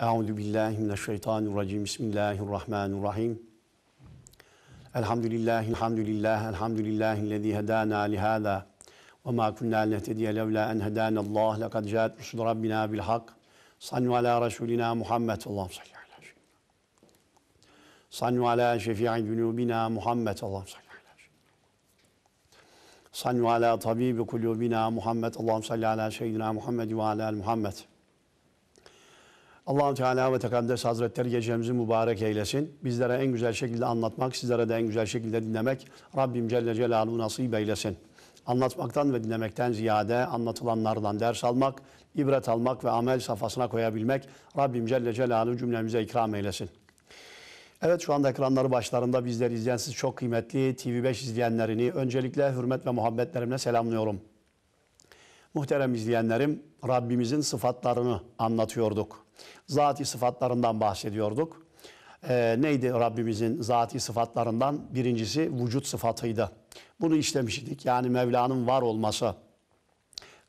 Euzu billahi mineşşeytanirracim. Bismillahirrahmanirrahim. Elhamdülillahi hamdülillah elhamdülillahi lezî hedâna li hâzâ ve mâ kunnâ nehtediye levlâ en hedâna Allah lekad câet rusul rabbina bil hak. Sallu ala rasulina Muhammed sallallahu aleyhi ve sellem. Sallu ala şefii cunubina Muhammed sallallahu aleyhi ve sellem. Sallu ala tabibi kulubina Muhammed Allahum salli ala seyyidina Muhammed ve ala Muhammed. Allah Teala ve Tekaddes Hazretleri gecemizi mübarek eylesin. Bizlere en güzel şekilde anlatmak, sizlere de en güzel şekilde dinlemek Rabbim Celle Celaluhu nasip eylesin. Anlatmaktan ve dinlemekten ziyade anlatılanlardan ders almak, ibret almak ve amel safhasına koyabilmek Rabbim Celle Celaluhu cümlemize ikram eylesin. Evet şu anda ekranları başlarında bizleri izleyen siz çok kıymetli TV5 izleyenlerini öncelikle hürmet ve muhabbetlerimle selamlıyorum. Muhterem izleyenlerim Rabbimizin sıfatlarını anlatıyorduk. Zati sıfatlarından bahsediyorduk. Ee, neydi Rabbimizin zati sıfatlarından? Birincisi vücut sıfatıydı. Bunu işlemiştik. Yani Mevla'nın var olması.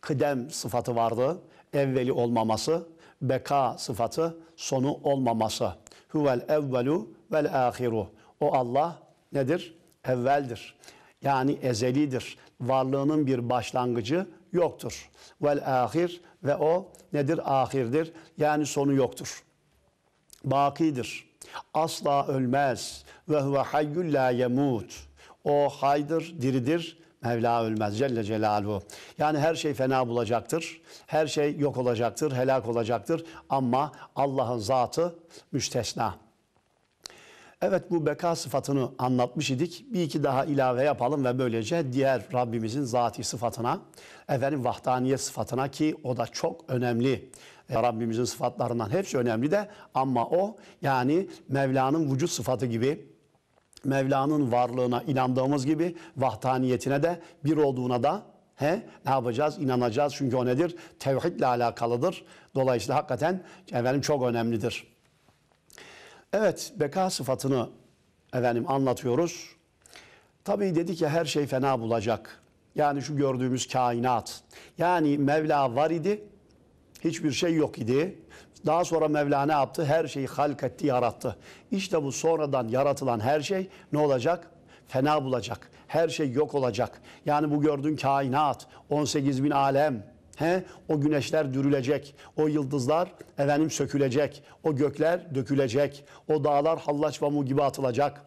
Kıdem sıfatı vardı. Evveli olmaması. Beka sıfatı sonu olmaması. Huvel evvelu vel ahiru. O Allah nedir? Evveldir. Yani ezelidir. Varlığının bir başlangıcı yoktur. Vel ahir ve o nedir? Ahirdir. Yani sonu yoktur. Bakidir. Asla ölmez. Ve huve hayyul la yemut. O haydır, diridir. Mevla ölmez Celle Celaluhu. Yani her şey fena bulacaktır. Her şey yok olacaktır, helak olacaktır. Ama Allah'ın zatı müstesna. Evet bu beka sıfatını anlatmış idik. Bir iki daha ilave yapalım ve böylece diğer Rabbimizin zati sıfatına, efendim vahdaniyet sıfatına ki o da çok önemli. E, Rabbimizin sıfatlarından hepsi önemli de ama o yani Mevla'nın vücut sıfatı gibi Mevla'nın varlığına inandığımız gibi vahdaniyetine de bir olduğuna da He? Ne yapacağız? İnanacağız. Çünkü o nedir? Tevhidle alakalıdır. Dolayısıyla hakikaten efendim çok önemlidir. Evet, beka sıfatını efendim anlatıyoruz. Tabii dedi ki her şey fena bulacak. Yani şu gördüğümüz kainat. Yani Mevla var idi, hiçbir şey yok idi. Daha sonra Mevla ne yaptı? Her şeyi halk etti, yarattı. İşte bu sonradan yaratılan her şey ne olacak? Fena bulacak. Her şey yok olacak. Yani bu gördüğün kainat, 18 bin alem, He, o güneşler dürülecek, o yıldızlar efendim sökülecek, o gökler dökülecek, o dağlar hallaç ve mu gibi atılacak.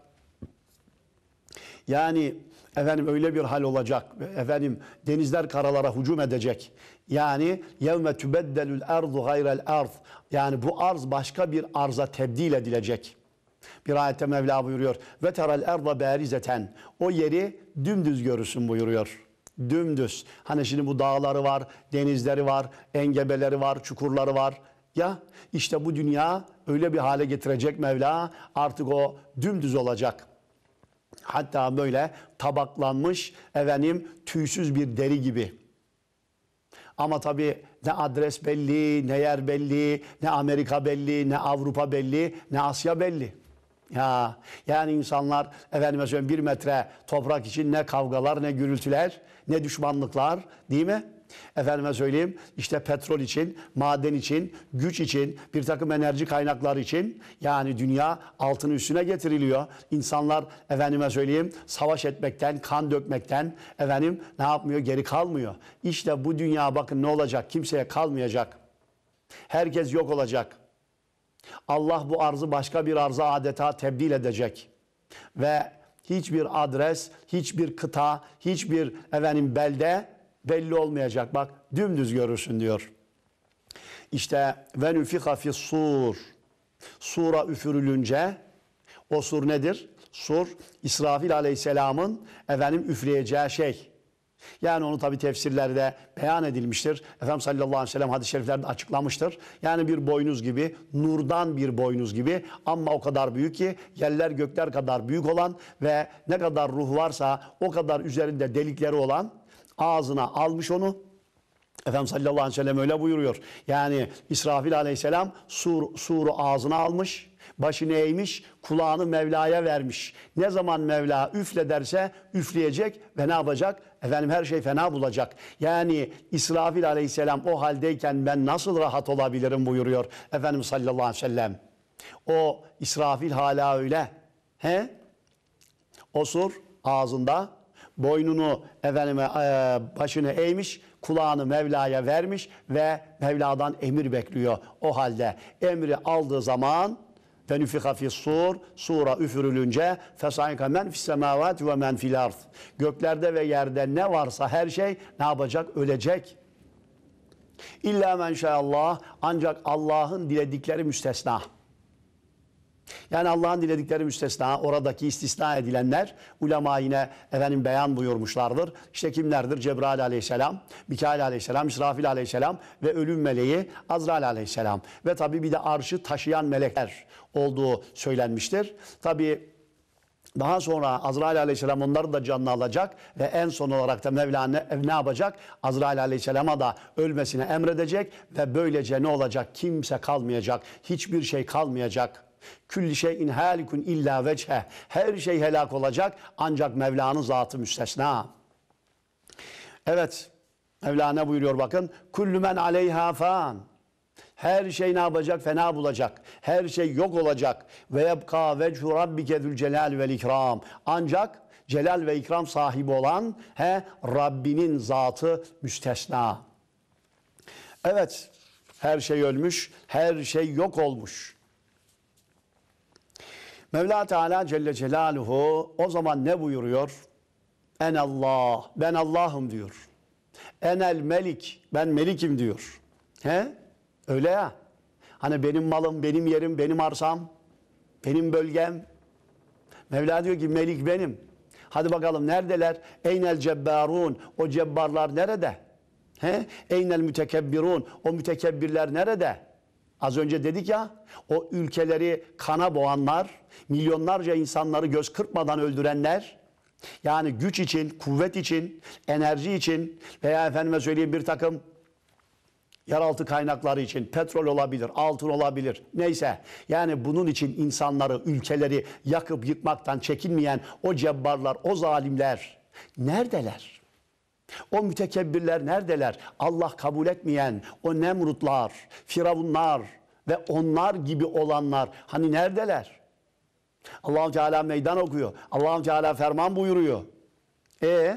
Yani efendim öyle bir hal olacak. Efendim denizler karalara hücum edecek. Yani yevme tübeddelül erdu gayrel arz. Yani bu arz başka bir arza tebdil edilecek. Bir ayette Mevla buyuruyor. Ve terel erda barizeten. O yeri dümdüz görürsün buyuruyor dümdüz. Hani şimdi bu dağları var, denizleri var, engebeleri var, çukurları var. Ya işte bu dünya öyle bir hale getirecek Mevla artık o dümdüz olacak. Hatta böyle tabaklanmış efendim tüysüz bir deri gibi. Ama tabii ne adres belli, ne yer belli, ne Amerika belli, ne Avrupa belli, ne Asya belli. Ya, yani insanlar efendim söyleyeyim bir metre toprak için ne kavgalar ne gürültüler ne düşmanlıklar değil mi? Efendime söyleyeyim işte petrol için, maden için, güç için, bir takım enerji kaynakları için yani dünya altın üstüne getiriliyor. İnsanlar efendime söyleyeyim savaş etmekten, kan dökmekten efendim ne yapmıyor? Geri kalmıyor. İşte bu dünya bakın ne olacak? Kimseye kalmayacak. Herkes yok olacak. Allah bu arzı başka bir arza adeta tebdil edecek. Ve hiçbir adres, hiçbir kıta, hiçbir efendim belde belli olmayacak. Bak dümdüz görürsün diyor. İşte ve nüfika fis sur. Sura üfürülünce o sur nedir? Sur İsrafil aleyhisselamın efendim üfleyeceği şey. Yani onu tabi tefsirlerde beyan edilmiştir. Efendimiz sallallahu aleyhi ve sellem hadis-i şeriflerde açıklamıştır. Yani bir boynuz gibi, nurdan bir boynuz gibi ama o kadar büyük ki yerler gökler kadar büyük olan ve ne kadar ruh varsa o kadar üzerinde delikleri olan ağzına almış onu. Efendimiz sallallahu aleyhi ve sellem öyle buyuruyor. Yani İsrafil aleyhisselam sur, suru ağzına almış Başını eğmiş, kulağını Mevla'ya vermiş. Ne zaman Mevla üfle derse üfleyecek ve ne yapacak? Efendim her şey fena bulacak. Yani İsrafil aleyhisselam o haldeyken ben nasıl rahat olabilirim buyuruyor Efendimiz sallallahu aleyhi ve sellem. O İsrafil hala öyle. He? Osur ağzında boynunu efendime e, başını eğmiş, kulağını Mevla'ya vermiş ve Mevla'dan emir bekliyor o halde. Emri aldığı zaman Fenüfika fissur, sura üfürülünce fesayka men fissemavat ve men fil ard. Göklerde ve yerde ne varsa her şey ne yapacak? Ölecek. İlla men Allah ancak Allah'ın diledikleri müstesna. Yani Allah'ın diledikleri müstesna, oradaki istisna edilenler ulema yine efendim beyan buyurmuşlardır. İşte kimlerdir? Cebrail aleyhisselam, Mikail aleyhisselam, İsrafil aleyhisselam ve ölüm meleği Azrail aleyhisselam. Ve tabi bir de arşı taşıyan melekler olduğu söylenmiştir. Tabi daha sonra Azrail Aleyhisselam onları da canlı alacak ve en son olarak da Mevla ne yapacak? Azrail Aleyhisselam'a da ölmesini emredecek ve böylece ne olacak? Kimse kalmayacak, hiçbir şey kalmayacak Külli şeyin helikun illa veçhe. Her şey helak olacak ancak Mevla'nın zatı müstesna. Evet. ne buyuruyor bakın. Kullu men aleyha fan. Her şey ne yapacak? Fena bulacak. Her şey yok olacak. Ve yebka vechu rabbike zül celal vel ikram. Ancak celal ve ikram sahibi olan he, Rabbinin zatı müstesna. Evet, her şey ölmüş, her şey yok olmuş. Mevla Teala Celle Celaluhu o zaman ne buyuruyor? En Allah, ben Allah'ım diyor. el melik, ben melikim diyor. He? Öyle ya. Hani benim malım, benim yerim, benim arsam, benim bölgem. Mevla diyor ki melik benim. Hadi bakalım neredeler? Eynel cebbarun, o cebbarlar nerede? He? Eynel mütekebbirun, o mütekebbirler nerede? Az önce dedik ya o ülkeleri kana boğanlar, milyonlarca insanları göz kırpmadan öldürenler yani güç için, kuvvet için, enerji için veya efendime söyleyeyim bir takım yeraltı kaynakları için petrol olabilir, altın olabilir neyse. Yani bunun için insanları, ülkeleri yakıp yıkmaktan çekinmeyen o cebbarlar, o zalimler neredeler? O mütekebbirler neredeler? Allah kabul etmeyen o Nemrutlar, Firavunlar ve onlar gibi olanlar hani neredeler? allah Teala meydan okuyor. allah Teala ferman buyuruyor. E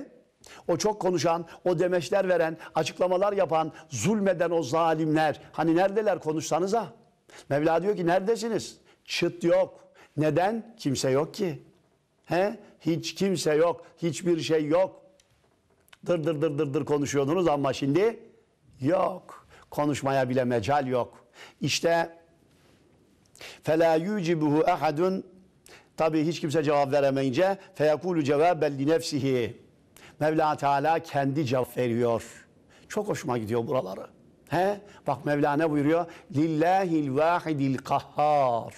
o çok konuşan, o demeçler veren, açıklamalar yapan, zulmeden o zalimler hani neredeler konuşsanıza? Mevla diyor ki neredesiniz? Çıt yok. Neden? Kimse yok ki. He? Hiç kimse yok. Hiçbir şey yok dır dır dır dır dır konuşuyordunuz ama şimdi yok. Konuşmaya bile mecal yok. İşte فَلَا يُجِبُهُ اَحَدٌ Tabi hiç kimse cevap veremeyince feyakulu cevaben li nefsihi. Mevla Teala kendi cevap veriyor. Çok hoşuma gidiyor buraları. He? Bak Mevla ne buyuruyor? Lillahil vahidil kahhar.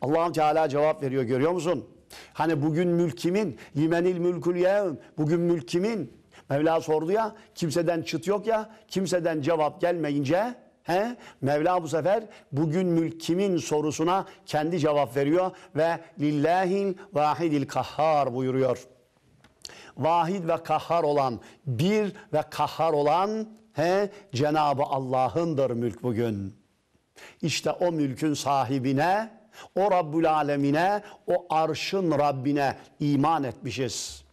allah Teala cevap veriyor görüyor musun? Hani bugün mülkimin kimin? Limenil mülkül yevm. Bugün mülkimin Mevla sordu ya kimseden çıt yok ya kimseden cevap gelmeyince He? Mevla bu sefer bugün mülk kimin sorusuna kendi cevap veriyor ve lillahil vahidil kahhar buyuruyor. Vahid ve kahhar olan, bir ve kahhar olan he Cenabı Allah'ındır mülk bugün. İşte o mülkün sahibine, o Rabbül Alemine, o arşın Rabbine iman etmişiz.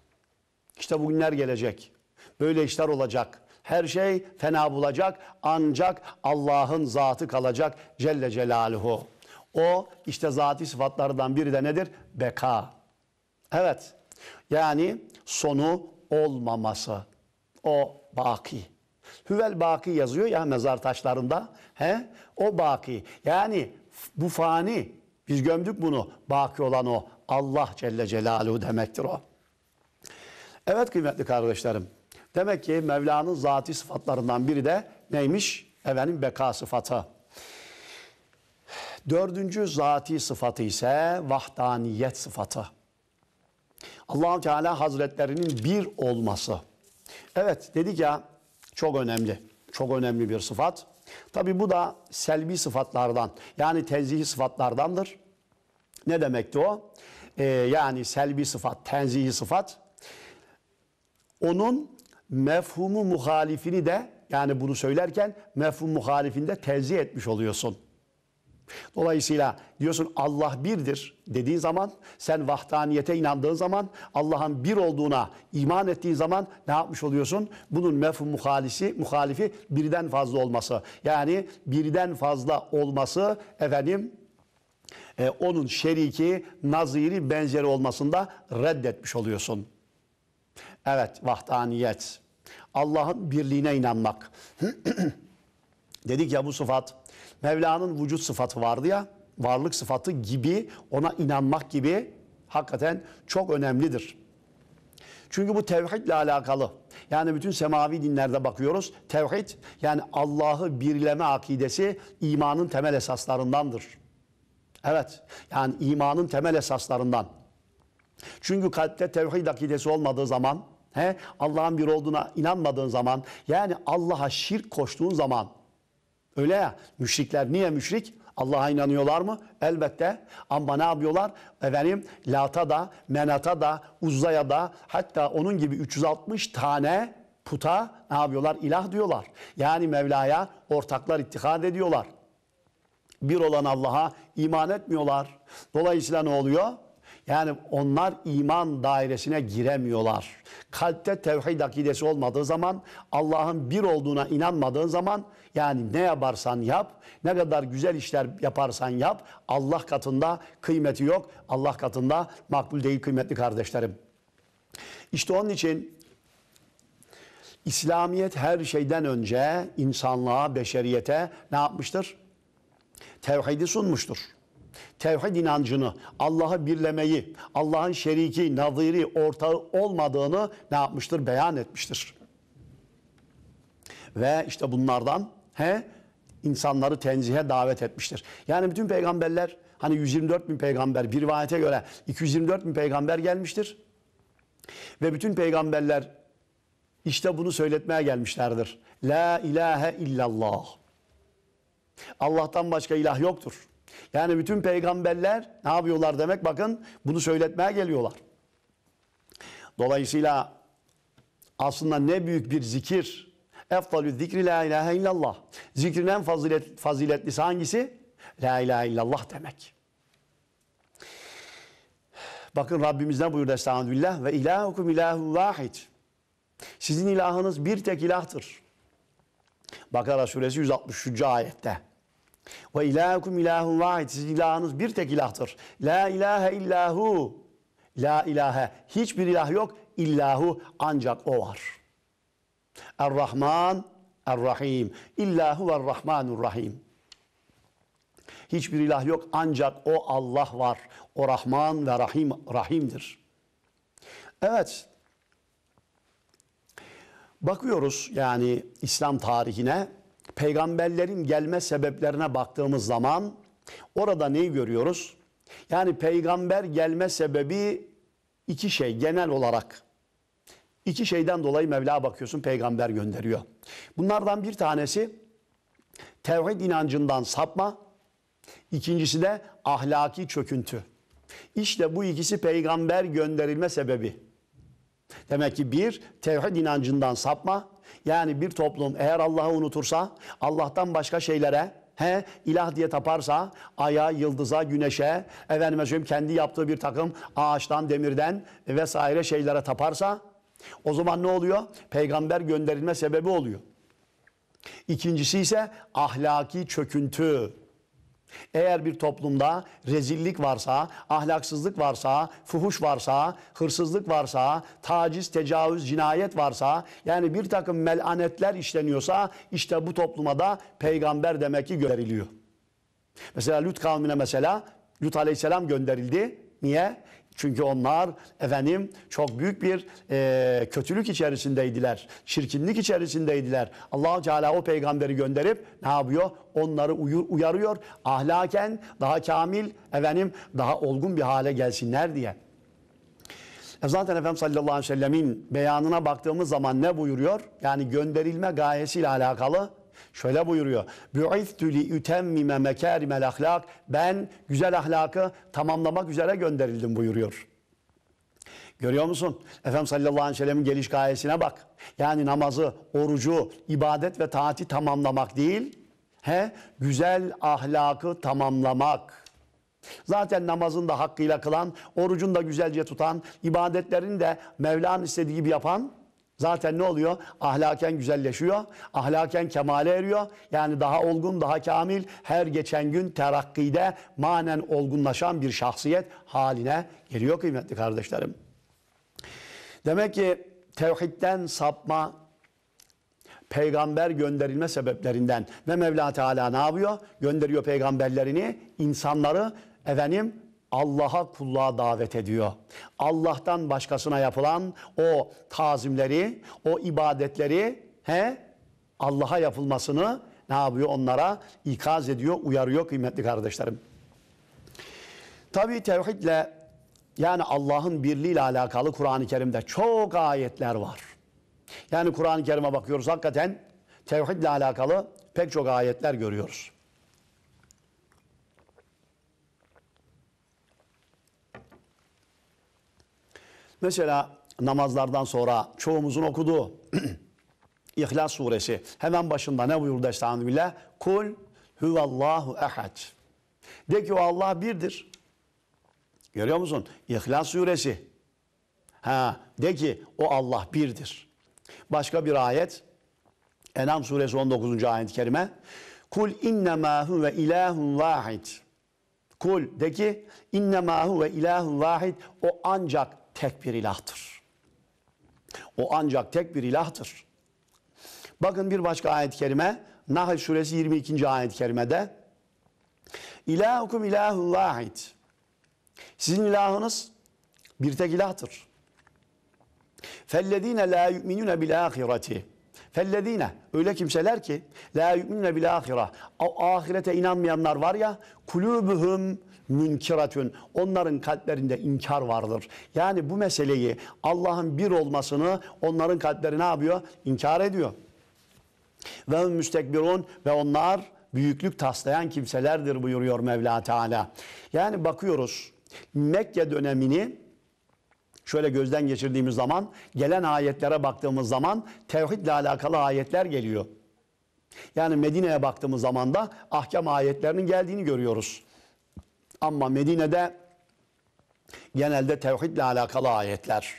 İşte bugünler gelecek böyle işler olacak. Her şey fena bulacak ancak Allah'ın zatı kalacak Celle Celaluhu. O işte zatî sıfatlardan biri de nedir? Beka. Evet. Yani sonu olmaması. O baki. Hüvel baki yazıyor ya mezar taşlarında. He? O baki. Yani bu fani. Biz gömdük bunu. Baki olan o. Allah Celle Celaluhu demektir o. Evet kıymetli kardeşlerim. Demek ki Mevla'nın zati sıfatlarından biri de neymiş? Efendim beka sıfatı. Dördüncü zati sıfatı ise vahdaniyet sıfatı. allah Teala Hazretlerinin bir olması. Evet dedik ya çok önemli. Çok önemli bir sıfat. Tabi bu da selbi sıfatlardan yani tenzihi sıfatlardandır. Ne demekti o? Ee, yani selbi sıfat, tenzihi sıfat. Onun mefhumu muhalifini de yani bunu söylerken mefhum muhalifini de tenzih etmiş oluyorsun. Dolayısıyla diyorsun Allah birdir dediğin zaman sen vahdaniyete inandığın zaman Allah'ın bir olduğuna iman ettiğin zaman ne yapmış oluyorsun? Bunun mefhum muhalisi, muhalifi birden fazla olması. Yani birden fazla olması efendim e, onun şeriki, naziri, benzeri olmasında reddetmiş oluyorsun. Evet, vahdaniyet. Allah'ın birliğine inanmak. Dedik ya bu sıfat, Mevla'nın vücut sıfatı vardı ya, varlık sıfatı gibi ona inanmak gibi hakikaten çok önemlidir. Çünkü bu tevhidle alakalı. Yani bütün semavi dinlerde bakıyoruz. Tevhid yani Allah'ı birleme akidesi imanın temel esaslarındandır. Evet yani imanın temel esaslarından. Çünkü kalpte tevhid akidesi olmadığı zaman He? Allah'ın bir olduğuna inanmadığın zaman yani Allah'a şirk koştuğun zaman öyle ya müşrikler niye müşrik? Allah'a inanıyorlar mı? Elbette. Ama ne yapıyorlar? Efendim Lat'a da, Menat'a da, Uzza'ya da hatta onun gibi 360 tane puta ne yapıyorlar? İlah diyorlar. Yani Mevla'ya ortaklar ittihad ediyorlar. Bir olan Allah'a iman etmiyorlar. Dolayısıyla ne oluyor? Yani onlar iman dairesine giremiyorlar. Kalpte tevhid akidesi olmadığı zaman, Allah'ın bir olduğuna inanmadığın zaman yani ne yaparsan yap, ne kadar güzel işler yaparsan yap, Allah katında kıymeti yok. Allah katında makbul değil kıymetli kardeşlerim. İşte onun için İslamiyet her şeyden önce insanlığa, beşeriyete ne yapmıştır? Tevhidi sunmuştur tevhid inancını, Allah'ı birlemeyi, Allah'ın şeriki, nadiri, ortağı olmadığını ne yapmıştır? Beyan etmiştir. Ve işte bunlardan he, insanları tenzihe davet etmiştir. Yani bütün peygamberler hani 124 bin peygamber bir rivayete göre 224 bin peygamber gelmiştir. Ve bütün peygamberler işte bunu söyletmeye gelmişlerdir. La ilahe illallah. Allah'tan başka ilah yoktur. Yani bütün peygamberler ne yapıyorlar demek bakın bunu söyletmeye geliyorlar. Dolayısıyla aslında ne büyük bir zikir. Eftalü zikri la ilahe illallah. Zikrin en fazilet, faziletlisi hangisi? La ilahe illallah demek. Bakın Rabbimiz ne buyurdu Estağfirullah ve ilahukum ilahu vahid. Sizin ilahınız bir tek ilahtır. Bakara suresi 163. ayette. Ve ilahukum ilahun vahid. Sizin ilahınız bir tek ilahtır. La ilahe illahu. La ilahe. Hiçbir ilah yok. İllahu ancak o var. Er-Rahman, Er-Rahim. İllahu ve Rahmanur Rahim. Hiçbir ilah yok ancak o Allah var. O Rahman ve Rahim Rahim'dir. Evet. Bakıyoruz yani İslam tarihine peygamberlerin gelme sebeplerine baktığımız zaman orada neyi görüyoruz? Yani peygamber gelme sebebi iki şey genel olarak. İki şeyden dolayı Mevla bakıyorsun peygamber gönderiyor. Bunlardan bir tanesi tevhid inancından sapma, ikincisi de ahlaki çöküntü. İşte bu ikisi peygamber gönderilme sebebi. Demek ki bir tevhid inancından sapma, yani bir toplum eğer Allah'ı unutursa, Allah'tan başka şeylere he, ilah diye taparsa aya, yıldıza, güneşe, efendime söyleyeyim kendi yaptığı bir takım ağaçtan, demirden vesaire şeylere taparsa o zaman ne oluyor? Peygamber gönderilme sebebi oluyor. İkincisi ise ahlaki çöküntü. Eğer bir toplumda rezillik varsa, ahlaksızlık varsa, fuhuş varsa, hırsızlık varsa, taciz, tecavüz, cinayet varsa yani bir takım melanetler işleniyorsa işte bu topluma da peygamber demek ki gönderiliyor. Mesela Lut kavmine mesela Lut aleyhisselam gönderildi. Niye? Çünkü onlar efendim çok büyük bir e, kötülük içerisindeydiler. Çirkinlik içerisindeydiler. allah Teala o peygamberi gönderip ne yapıyor? Onları uyarıyor. Ahlaken daha kamil efendim daha olgun bir hale gelsinler diye. E zaten Efendim sallallahu aleyhi ve sellemin beyanına baktığımız zaman ne buyuruyor? Yani gönderilme gayesiyle alakalı Şöyle buyuruyor. Bu'iftu li ütemmime mekârimel ahlak. Ben güzel ahlakı tamamlamak üzere gönderildim buyuruyor. Görüyor musun? Efendim sallallahu aleyhi ve sellem'in geliş gayesine bak. Yani namazı, orucu, ibadet ve taati tamamlamak değil, he, güzel ahlakı tamamlamak. Zaten namazın da hakkıyla kılan, orucun da güzelce tutan, ibadetlerini de Mevla'nın istediği gibi yapan Zaten ne oluyor? Ahlaken güzelleşiyor, ahlaken kemale eriyor. Yani daha olgun, daha kamil, her geçen gün terakkide manen olgunlaşan bir şahsiyet haline geliyor kıymetli kardeşlerim. Demek ki tevhidden sapma, peygamber gönderilme sebeplerinden ve Mevla Teala ne yapıyor? Gönderiyor peygamberlerini, insanları efendim Allah'a kulluğa davet ediyor. Allah'tan başkasına yapılan o tazimleri, o ibadetleri he Allah'a yapılmasını ne yapıyor onlara? ikaz ediyor, uyarıyor kıymetli kardeşlerim. Tabii tevhidle yani Allah'ın birliğiyle alakalı Kur'an-ı Kerim'de çok ayetler var. Yani Kur'an-ı Kerim'e bakıyoruz hakikaten tevhidle alakalı pek çok ayetler görüyoruz. Mesela namazlardan sonra çoğumuzun okuduğu İhlas suresi hemen başında ne buyurdu Estağfirullah? Kul huvallahu ehad. De ki o Allah birdir. Görüyor musun? İhlas suresi. Ha, de ki o Allah birdir. Başka bir ayet. Enam suresi 19. ayet-i kerime. Kul innemâ huve ilâhun vahid. Kul de ki innemâ huve ilâhun vahid. O ancak tek bir ilahtır. O ancak tek bir ilahtır. Bakın bir başka ayet-i kerime Nahl suresi 22. ayet-i kerimede İlahukum ilahul vahid. Sizin ilahınız bir tek ilahtır. Fellezine la yu'minune bil ahireti. Fellezine öyle kimseler ki la yu'minune bil ahire. Ahirete inanmayanlar var ya kulubuhum münkiratün. Onların kalplerinde inkar vardır. Yani bu meseleyi Allah'ın bir olmasını onların kalpleri ne yapıyor? İnkar ediyor. Ve müstekbirun ve onlar büyüklük taslayan kimselerdir buyuruyor Mevla Teala. Yani bakıyoruz Mekke dönemini şöyle gözden geçirdiğimiz zaman gelen ayetlere baktığımız zaman tevhidle alakalı ayetler geliyor. Yani Medine'ye baktığımız zaman da ahkam ayetlerinin geldiğini görüyoruz. Ama Medine'de genelde tevhidle alakalı ayetler.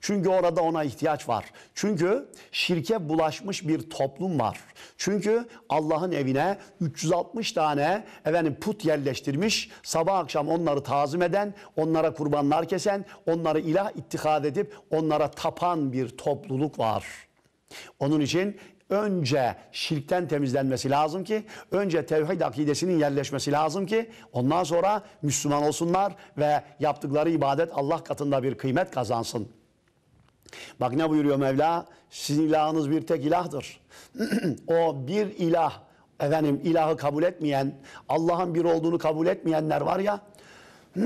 Çünkü orada ona ihtiyaç var. Çünkü şirke bulaşmış bir toplum var. Çünkü Allah'ın evine 360 tane efendim put yerleştirmiş, sabah akşam onları tazim eden, onlara kurbanlar kesen, onları ilah ittihad edip onlara tapan bir topluluk var. Onun için önce şirkten temizlenmesi lazım ki, önce tevhid akidesinin yerleşmesi lazım ki, ondan sonra Müslüman olsunlar ve yaptıkları ibadet Allah katında bir kıymet kazansın. Bak ne buyuruyor Mevla? Sizin ilahınız bir tek ilahdır. o bir ilah, efendim ilahı kabul etmeyen, Allah'ın bir olduğunu kabul etmeyenler var ya,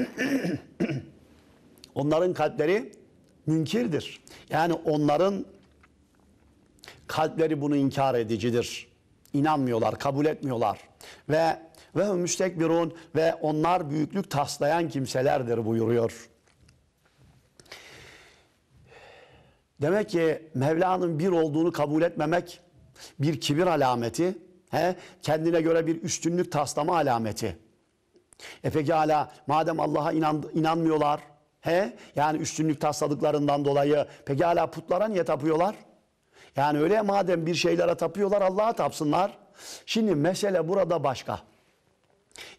onların kalpleri münkirdir. Yani onların Kalpleri bunu inkar edicidir. İnanmıyorlar, kabul etmiyorlar. Ve ve müstekbirun ve onlar büyüklük taslayan kimselerdir buyuruyor. Demek ki Mevla'nın bir olduğunu kabul etmemek bir kibir alameti, he? kendine göre bir üstünlük taslama alameti. E peki hala madem Allah'a inan, inanmıyorlar, he? yani üstünlük tasladıklarından dolayı peki hala putlara niye tapıyorlar? Yani öyle madem bir şeylere tapıyorlar Allah'a tapsınlar. Şimdi mesele burada başka.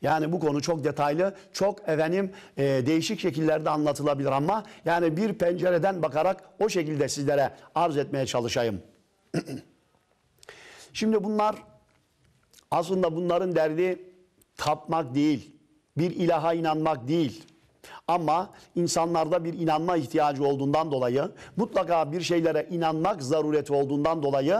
Yani bu konu çok detaylı, çok efendim e, değişik şekillerde anlatılabilir ama yani bir pencereden bakarak o şekilde sizlere arz etmeye çalışayım. Şimdi bunlar aslında bunların derdi tapmak değil, bir ilaha inanmak değil. Ama insanlarda bir inanma ihtiyacı olduğundan dolayı mutlaka bir şeylere inanmak zarureti olduğundan dolayı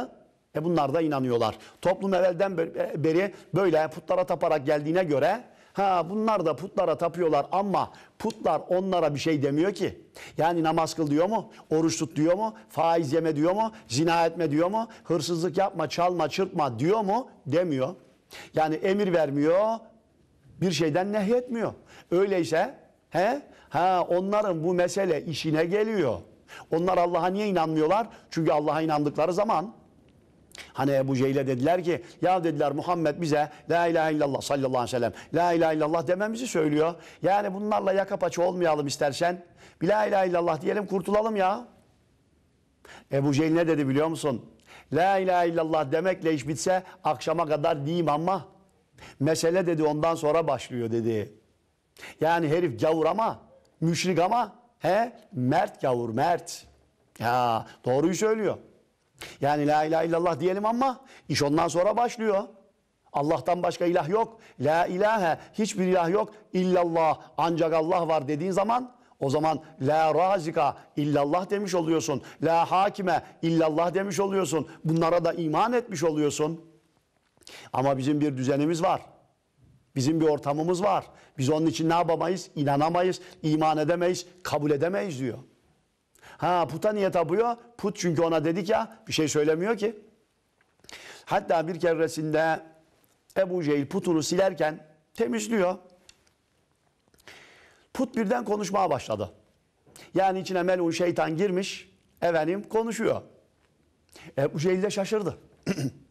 e bunlar da inanıyorlar. Toplum evvelden e, beri böyle putlara taparak geldiğine göre ha bunlar da putlara tapıyorlar ama putlar onlara bir şey demiyor ki. Yani namaz kıl diyor mu? Oruç tut diyor mu? Faiz yeme diyor mu? Zina etme diyor mu? Hırsızlık yapma, çalma, çırpma diyor mu? Demiyor. Yani emir vermiyor, bir şeyden nehyetmiyor. Öyleyse He? Ha onların bu mesele işine geliyor. Onlar Allah'a niye inanmıyorlar? Çünkü Allah'a inandıkları zaman Hani Ebu Cehil'e dediler ki ya dediler Muhammed bize la ilahe illallah sallallahu aleyhi ve sellem la ilahe illallah dememizi söylüyor. Yani bunlarla yaka paça olmayalım istersen. Bir la ilahe illallah diyelim kurtulalım ya. Ebu Cehil ne dedi biliyor musun? La ilahe illallah demekle iş bitse akşama kadar diyeyim ama mesele dedi ondan sonra başlıyor dedi. Yani herif gavur ama, müşrik ama he? mert gavur mert. Ya doğruyu söylüyor. Yani la ilahe illallah diyelim ama iş ondan sonra başlıyor. Allah'tan başka ilah yok. La ilahe hiçbir ilah yok. İllallah ancak Allah var dediğin zaman o zaman la razika illallah demiş oluyorsun. La hakime illallah demiş oluyorsun. Bunlara da iman etmiş oluyorsun. Ama bizim bir düzenimiz var. Bizim bir ortamımız var. Biz onun için ne yapamayız? İnanamayız, iman edemeyiz, kabul edemeyiz diyor. Ha puta niye tapıyor? Put çünkü ona dedik ya bir şey söylemiyor ki. Hatta bir keresinde Ebu Cehil putunu silerken temizliyor. Put birden konuşmaya başladı. Yani içine melun şeytan girmiş, efendim konuşuyor. Ebu Cehil de şaşırdı.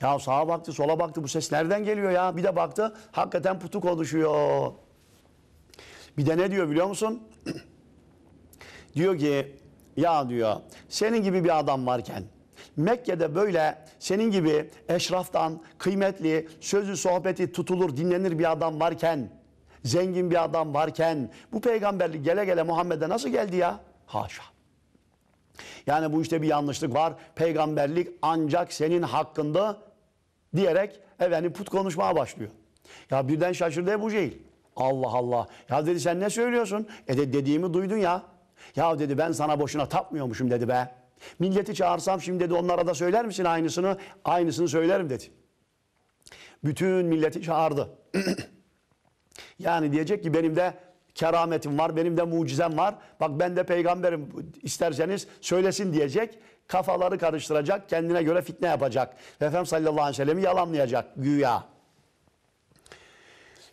Ya sağa baktı, sola baktı. Bu ses nereden geliyor ya? Bir de baktı. Hakikaten putu konuşuyor. Bir de ne diyor biliyor musun? diyor ki ya diyor senin gibi bir adam varken Mekke'de böyle senin gibi eşraftan kıymetli sözü sohbeti tutulur dinlenir bir adam varken zengin bir adam varken bu peygamberlik gele gele Muhammed'e nasıl geldi ya? Haşa. Yani bu işte bir yanlışlık var. Peygamberlik ancak senin hakkında diyerek efendim put konuşmaya başlıyor. Ya birden şaşırdı Ebu Cehil. Allah Allah. Ya dedi sen ne söylüyorsun? E de, dediğimi duydun ya. Ya dedi ben sana boşuna tapmıyormuşum dedi be. Milleti çağırsam şimdi dedi onlara da söyler misin aynısını? Aynısını söylerim dedi. Bütün milleti çağırdı. yani diyecek ki benim de kerametim var, benim de mucizem var. Bak ben de peygamberim isterseniz söylesin diyecek kafaları karıştıracak, kendine göre fitne yapacak. Ve Efendimiz sallallahu aleyhi ve sellem'i yalanlayacak güya.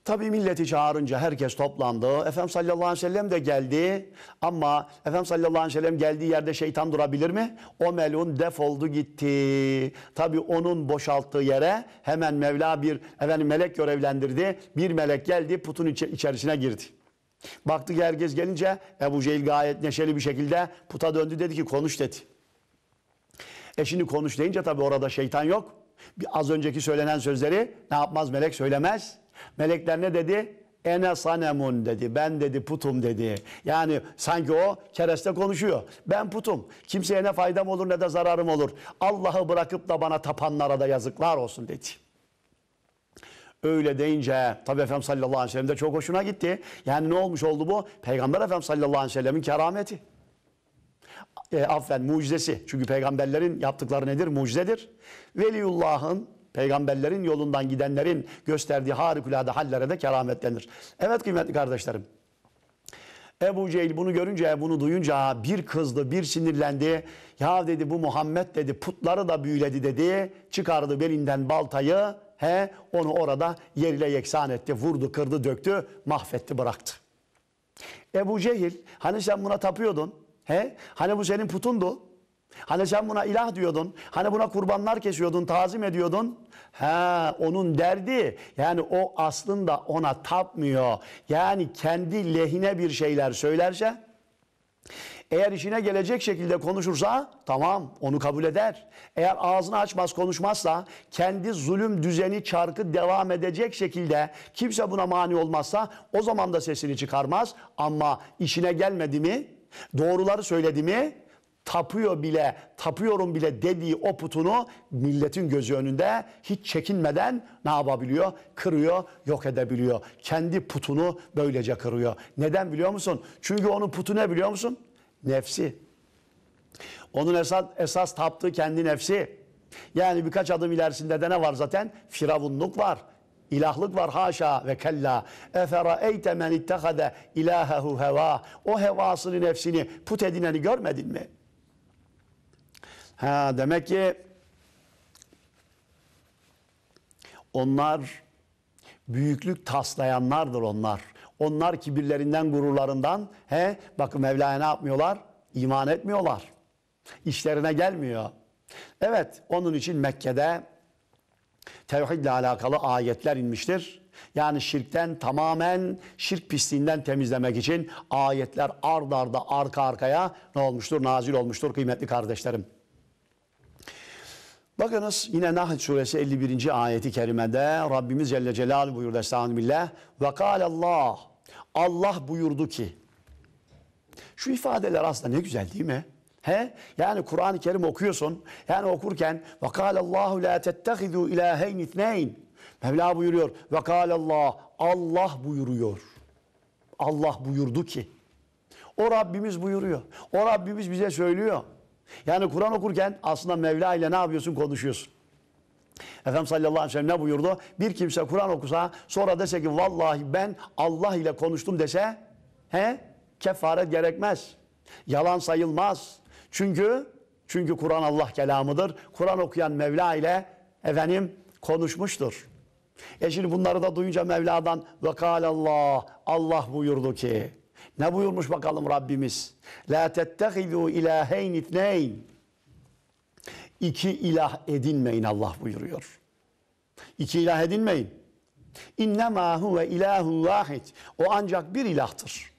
Tabii milleti çağırınca herkes toplandı. Efendimiz sallallahu aleyhi ve sellem de geldi. Ama Efendimiz sallallahu aleyhi ve sellem geldiği yerde şeytan durabilir mi? O melun defoldu gitti. Tabii onun boşalttığı yere hemen Mevla bir efendim, melek görevlendirdi. Bir melek geldi putun iç içerisine girdi. Baktı ki herkes gelince Ebu Cehil gayet neşeli bir şekilde puta döndü dedi ki konuş dedi. E şimdi konuş deyince tabii orada şeytan yok. Bir az önceki söylenen sözleri ne yapmaz melek söylemez. Melekler ne dedi? Ene sanemun dedi. Ben dedi putum dedi. Yani sanki o kereste konuşuyor. Ben putum. Kimseye ne faydam olur ne de zararım olur. Allah'ı bırakıp da bana tapanlara da yazıklar olsun dedi. Öyle deyince tabi Efendimiz sallallahu aleyhi ve sellem de çok hoşuna gitti. Yani ne olmuş oldu bu? Peygamber Efendimiz sallallahu aleyhi ve sellemin kerameti e, affen mucizesi. Çünkü peygamberlerin yaptıkları nedir? Mucizedir. Veliullah'ın peygamberlerin yolundan gidenlerin gösterdiği harikulade hallere de kerametlenir. Evet kıymetli kardeşlerim. Ebu Cehil bunu görünce, bunu duyunca bir kızdı, bir sinirlendi. Ya dedi bu Muhammed dedi putları da büyüledi dedi. Çıkardı belinden baltayı. He, onu orada yerle yeksan etti. Vurdu, kırdı, döktü, mahvetti, bıraktı. Ebu Cehil hani sen buna tapıyordun. He? Hani bu senin putundu. Hani sen buna ilah diyordun. Hani buna kurbanlar kesiyordun, tazim ediyordun. Ha, onun derdi yani o aslında ona tapmıyor. Yani kendi lehine bir şeyler söylerse eğer işine gelecek şekilde konuşursa tamam onu kabul eder. Eğer ağzını açmaz konuşmazsa kendi zulüm düzeni çarkı devam edecek şekilde kimse buna mani olmazsa o zaman da sesini çıkarmaz. Ama işine gelmedi mi Doğruları söyledi mi? Tapıyor bile, tapıyorum bile dediği o putunu milletin gözü önünde hiç çekinmeden ne yapabiliyor? Kırıyor, yok edebiliyor. Kendi putunu böylece kırıyor. Neden biliyor musun? Çünkü onun putu ne biliyor musun? Nefsi. Onun esas, esas taptığı kendi nefsi. Yani birkaç adım ilerisinde de ne var zaten? Firavunluk var. İlahlık var haşa ve kella. Efereyte men ittehade ilahehu heva. O hevasını nefsini put edineni görmedin mi? Ha, demek ki onlar büyüklük taslayanlardır onlar. Onlar kibirlerinden, gururlarından he bakın Mevla'ya ne yapmıyorlar? İman etmiyorlar. İşlerine gelmiyor. Evet, onun için Mekke'de Tevhidle alakalı ayetler inmiştir. Yani şirkten tamamen şirk pisliğinden temizlemek için ayetler ard arda arka arkaya ne olmuştur? Nazil olmuştur kıymetli kardeşlerim. Bakınız yine Nahl suresi 51. ayeti kerimede Rabbimiz Celle Celal buyurdu Estağfirullah. Ve kâlallah. Allah buyurdu ki. Şu ifadeler aslında ne güzel değil mi? He? Yani Kur'an-ı Kerim okuyorsun. Yani okurken vakalallahu la tettehizu ilaheyn itneyn. Mevla buyuruyor. Vakalallah Allah buyuruyor. Allah buyurdu ki. O Rabbimiz buyuruyor. O Rabbimiz bize söylüyor. Yani Kur'an okurken aslında Mevla ile ne yapıyorsun konuşuyorsun. Efendimiz sallallahu aleyhi ve sellem ne buyurdu? Bir kimse Kur'an okusa sonra dese ki vallahi ben Allah ile konuştum dese he kefaret gerekmez. Yalan sayılmaz. Çünkü çünkü Kur'an Allah kelamıdır. Kur'an okuyan Mevla ile efendim konuşmuştur. E şimdi bunları da duyunca Mevla'dan ve Allah Allah buyurdu ki ne buyurmuş bakalım Rabbimiz? La tettehizu ilaheyn itneyn. İki ilah edinmeyin Allah buyuruyor. İki ilah edinmeyin. İnnemâ huve ilahu vahid. O ancak bir ilahtır.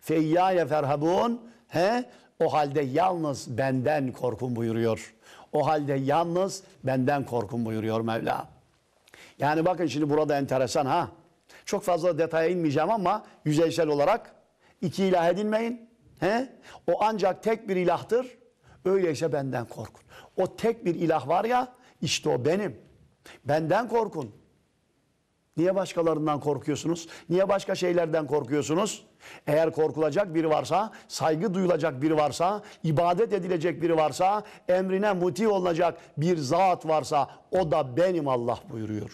Feyyâye ferhabun. He? O halde yalnız benden korkun buyuruyor. O halde yalnız benden korkun buyuruyor Mevla. Yani bakın şimdi burada enteresan ha. Çok fazla detaya inmeyeceğim ama yüzeysel olarak iki ilah edinmeyin. He? O ancak tek bir ilahtır. Öyleyse benden korkun. O tek bir ilah var ya işte o benim. Benden korkun. Niye başkalarından korkuyorsunuz? Niye başka şeylerden korkuyorsunuz? Eğer korkulacak biri varsa, saygı duyulacak biri varsa, ibadet edilecek biri varsa, emrine muti olacak bir zat varsa o da benim Allah buyuruyor.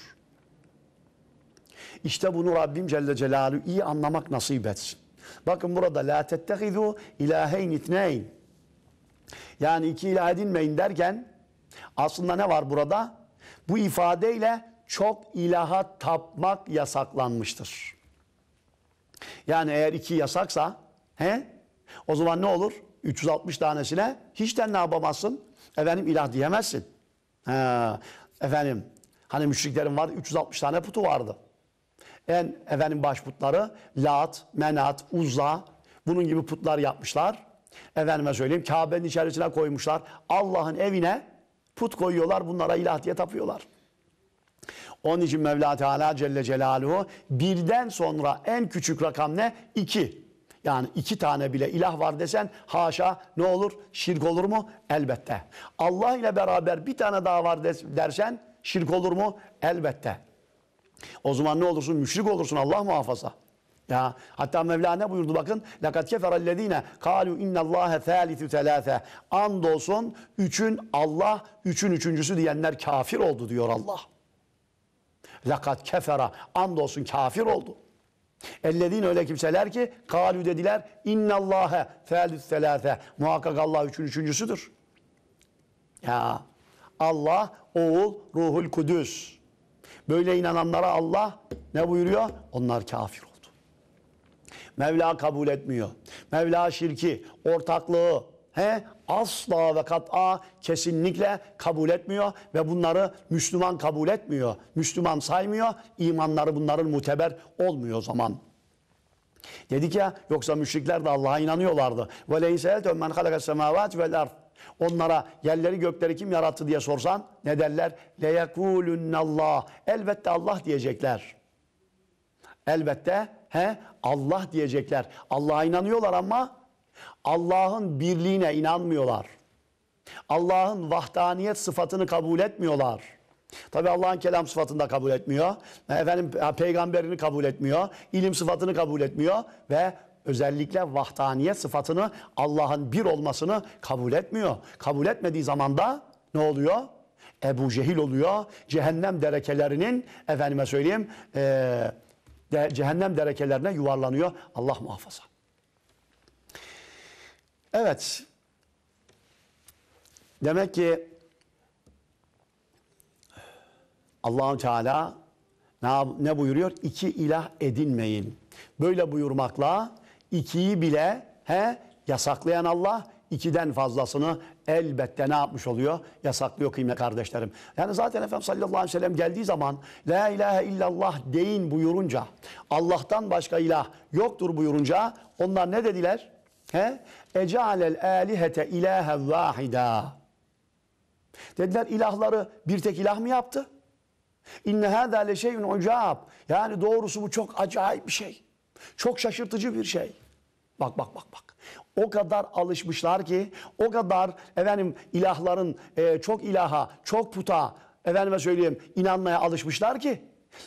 İşte bunu Rabbim Celle Celaluhu iyi anlamak nasip etsin. Bakın burada la tettehizu ilaheyn itneyn. Yani iki ilah edinmeyin derken aslında ne var burada? Bu ifadeyle çok ilaha tapmak yasaklanmıştır. Yani eğer iki yasaksa he? O zaman ne olur? 360 tanesine hiçten ne yapamazsın? Efendim ilah diyemezsin. Ha, efendim hani müşriklerin var 360 tane putu vardı. En efendim baş putları Lat, Menat, Uzza bunun gibi putlar yapmışlar. Efendime söyleyeyim Kabe'nin içerisine koymuşlar. Allah'ın evine put koyuyorlar bunlara ilah diye tapıyorlar. Onun için Mevla Teala Celle Celaluhu birden sonra en küçük rakam ne? İki. Yani iki tane bile ilah var desen haşa ne olur? Şirk olur mu? Elbette. Allah ile beraber bir tane daha var dersen şirk olur mu? Elbette. O zaman ne olursun? Müşrik olursun Allah muhafaza. Ya hatta Mevla ne buyurdu bakın. Lakat keferellezine kalu innallâhe thâlithu telâfe. Andolsun üçün Allah üçün üçüncüsü diyenler kafir oldu diyor Allah. Lakat kefera. Andolsun kafir oldu. Ellezin öyle kimseler ki kalü dediler innallâhe felüs selâfe. Muhakkak Allah üçün üçüncüsüdür. Ya Allah oğul ruhul kudüs. Böyle inananlara Allah ne buyuruyor? Onlar kafir oldu. Mevla kabul etmiyor. Mevla şirki, ortaklığı, he? asla ve kat'a kesinlikle kabul etmiyor ve bunları Müslüman kabul etmiyor. Müslüman saymıyor. imanları bunların muteber olmuyor o zaman. Dedik ya yoksa müşrikler de Allah'a inanıyorlardı. Ve leyselete men halakas semavat vel ard. Onlara yerleri gökleri kim yarattı diye sorsan ne derler? Leyekulünnallah. Elbette Allah diyecekler. Elbette he Allah diyecekler. Allah'a inanıyorlar ama Allah'ın birliğine inanmıyorlar. Allah'ın vahdaniyet sıfatını kabul etmiyorlar. Tabi Allah'ın kelam sıfatını da kabul etmiyor. Efendim peygamberini kabul etmiyor. İlim sıfatını kabul etmiyor. Ve özellikle vahdaniyet sıfatını Allah'ın bir olmasını kabul etmiyor. Kabul etmediği zaman da ne oluyor? Ebu Cehil oluyor. Cehennem derekelerinin efendime söyleyeyim e, de, cehennem derekelerine yuvarlanıyor. Allah muhafaza. Evet. Demek ki Allahu Teala ne, ne buyuruyor? İki ilah edinmeyin. Böyle buyurmakla ikiyi bile he yasaklayan Allah ikiden fazlasını elbette ne yapmış oluyor? Yasaklıyor kıymetli kardeşlerim. Yani zaten Efendimiz sallallahu aleyhi ve sellem geldiği zaman La ilahe illallah deyin buyurunca Allah'tan başka ilah yoktur buyurunca onlar ne dediler? He? Ecalel alihete ilahen vahida. Dediler ilahları bir tek ilah mı yaptı? İnne hâdâ leşeyün ucab. Yani doğrusu bu çok acayip bir şey. Çok şaşırtıcı bir şey. Bak bak bak bak. O kadar alışmışlar ki, o kadar efendim ilahların e, çok ilaha, çok puta, efendime söyleyeyim inanmaya alışmışlar ki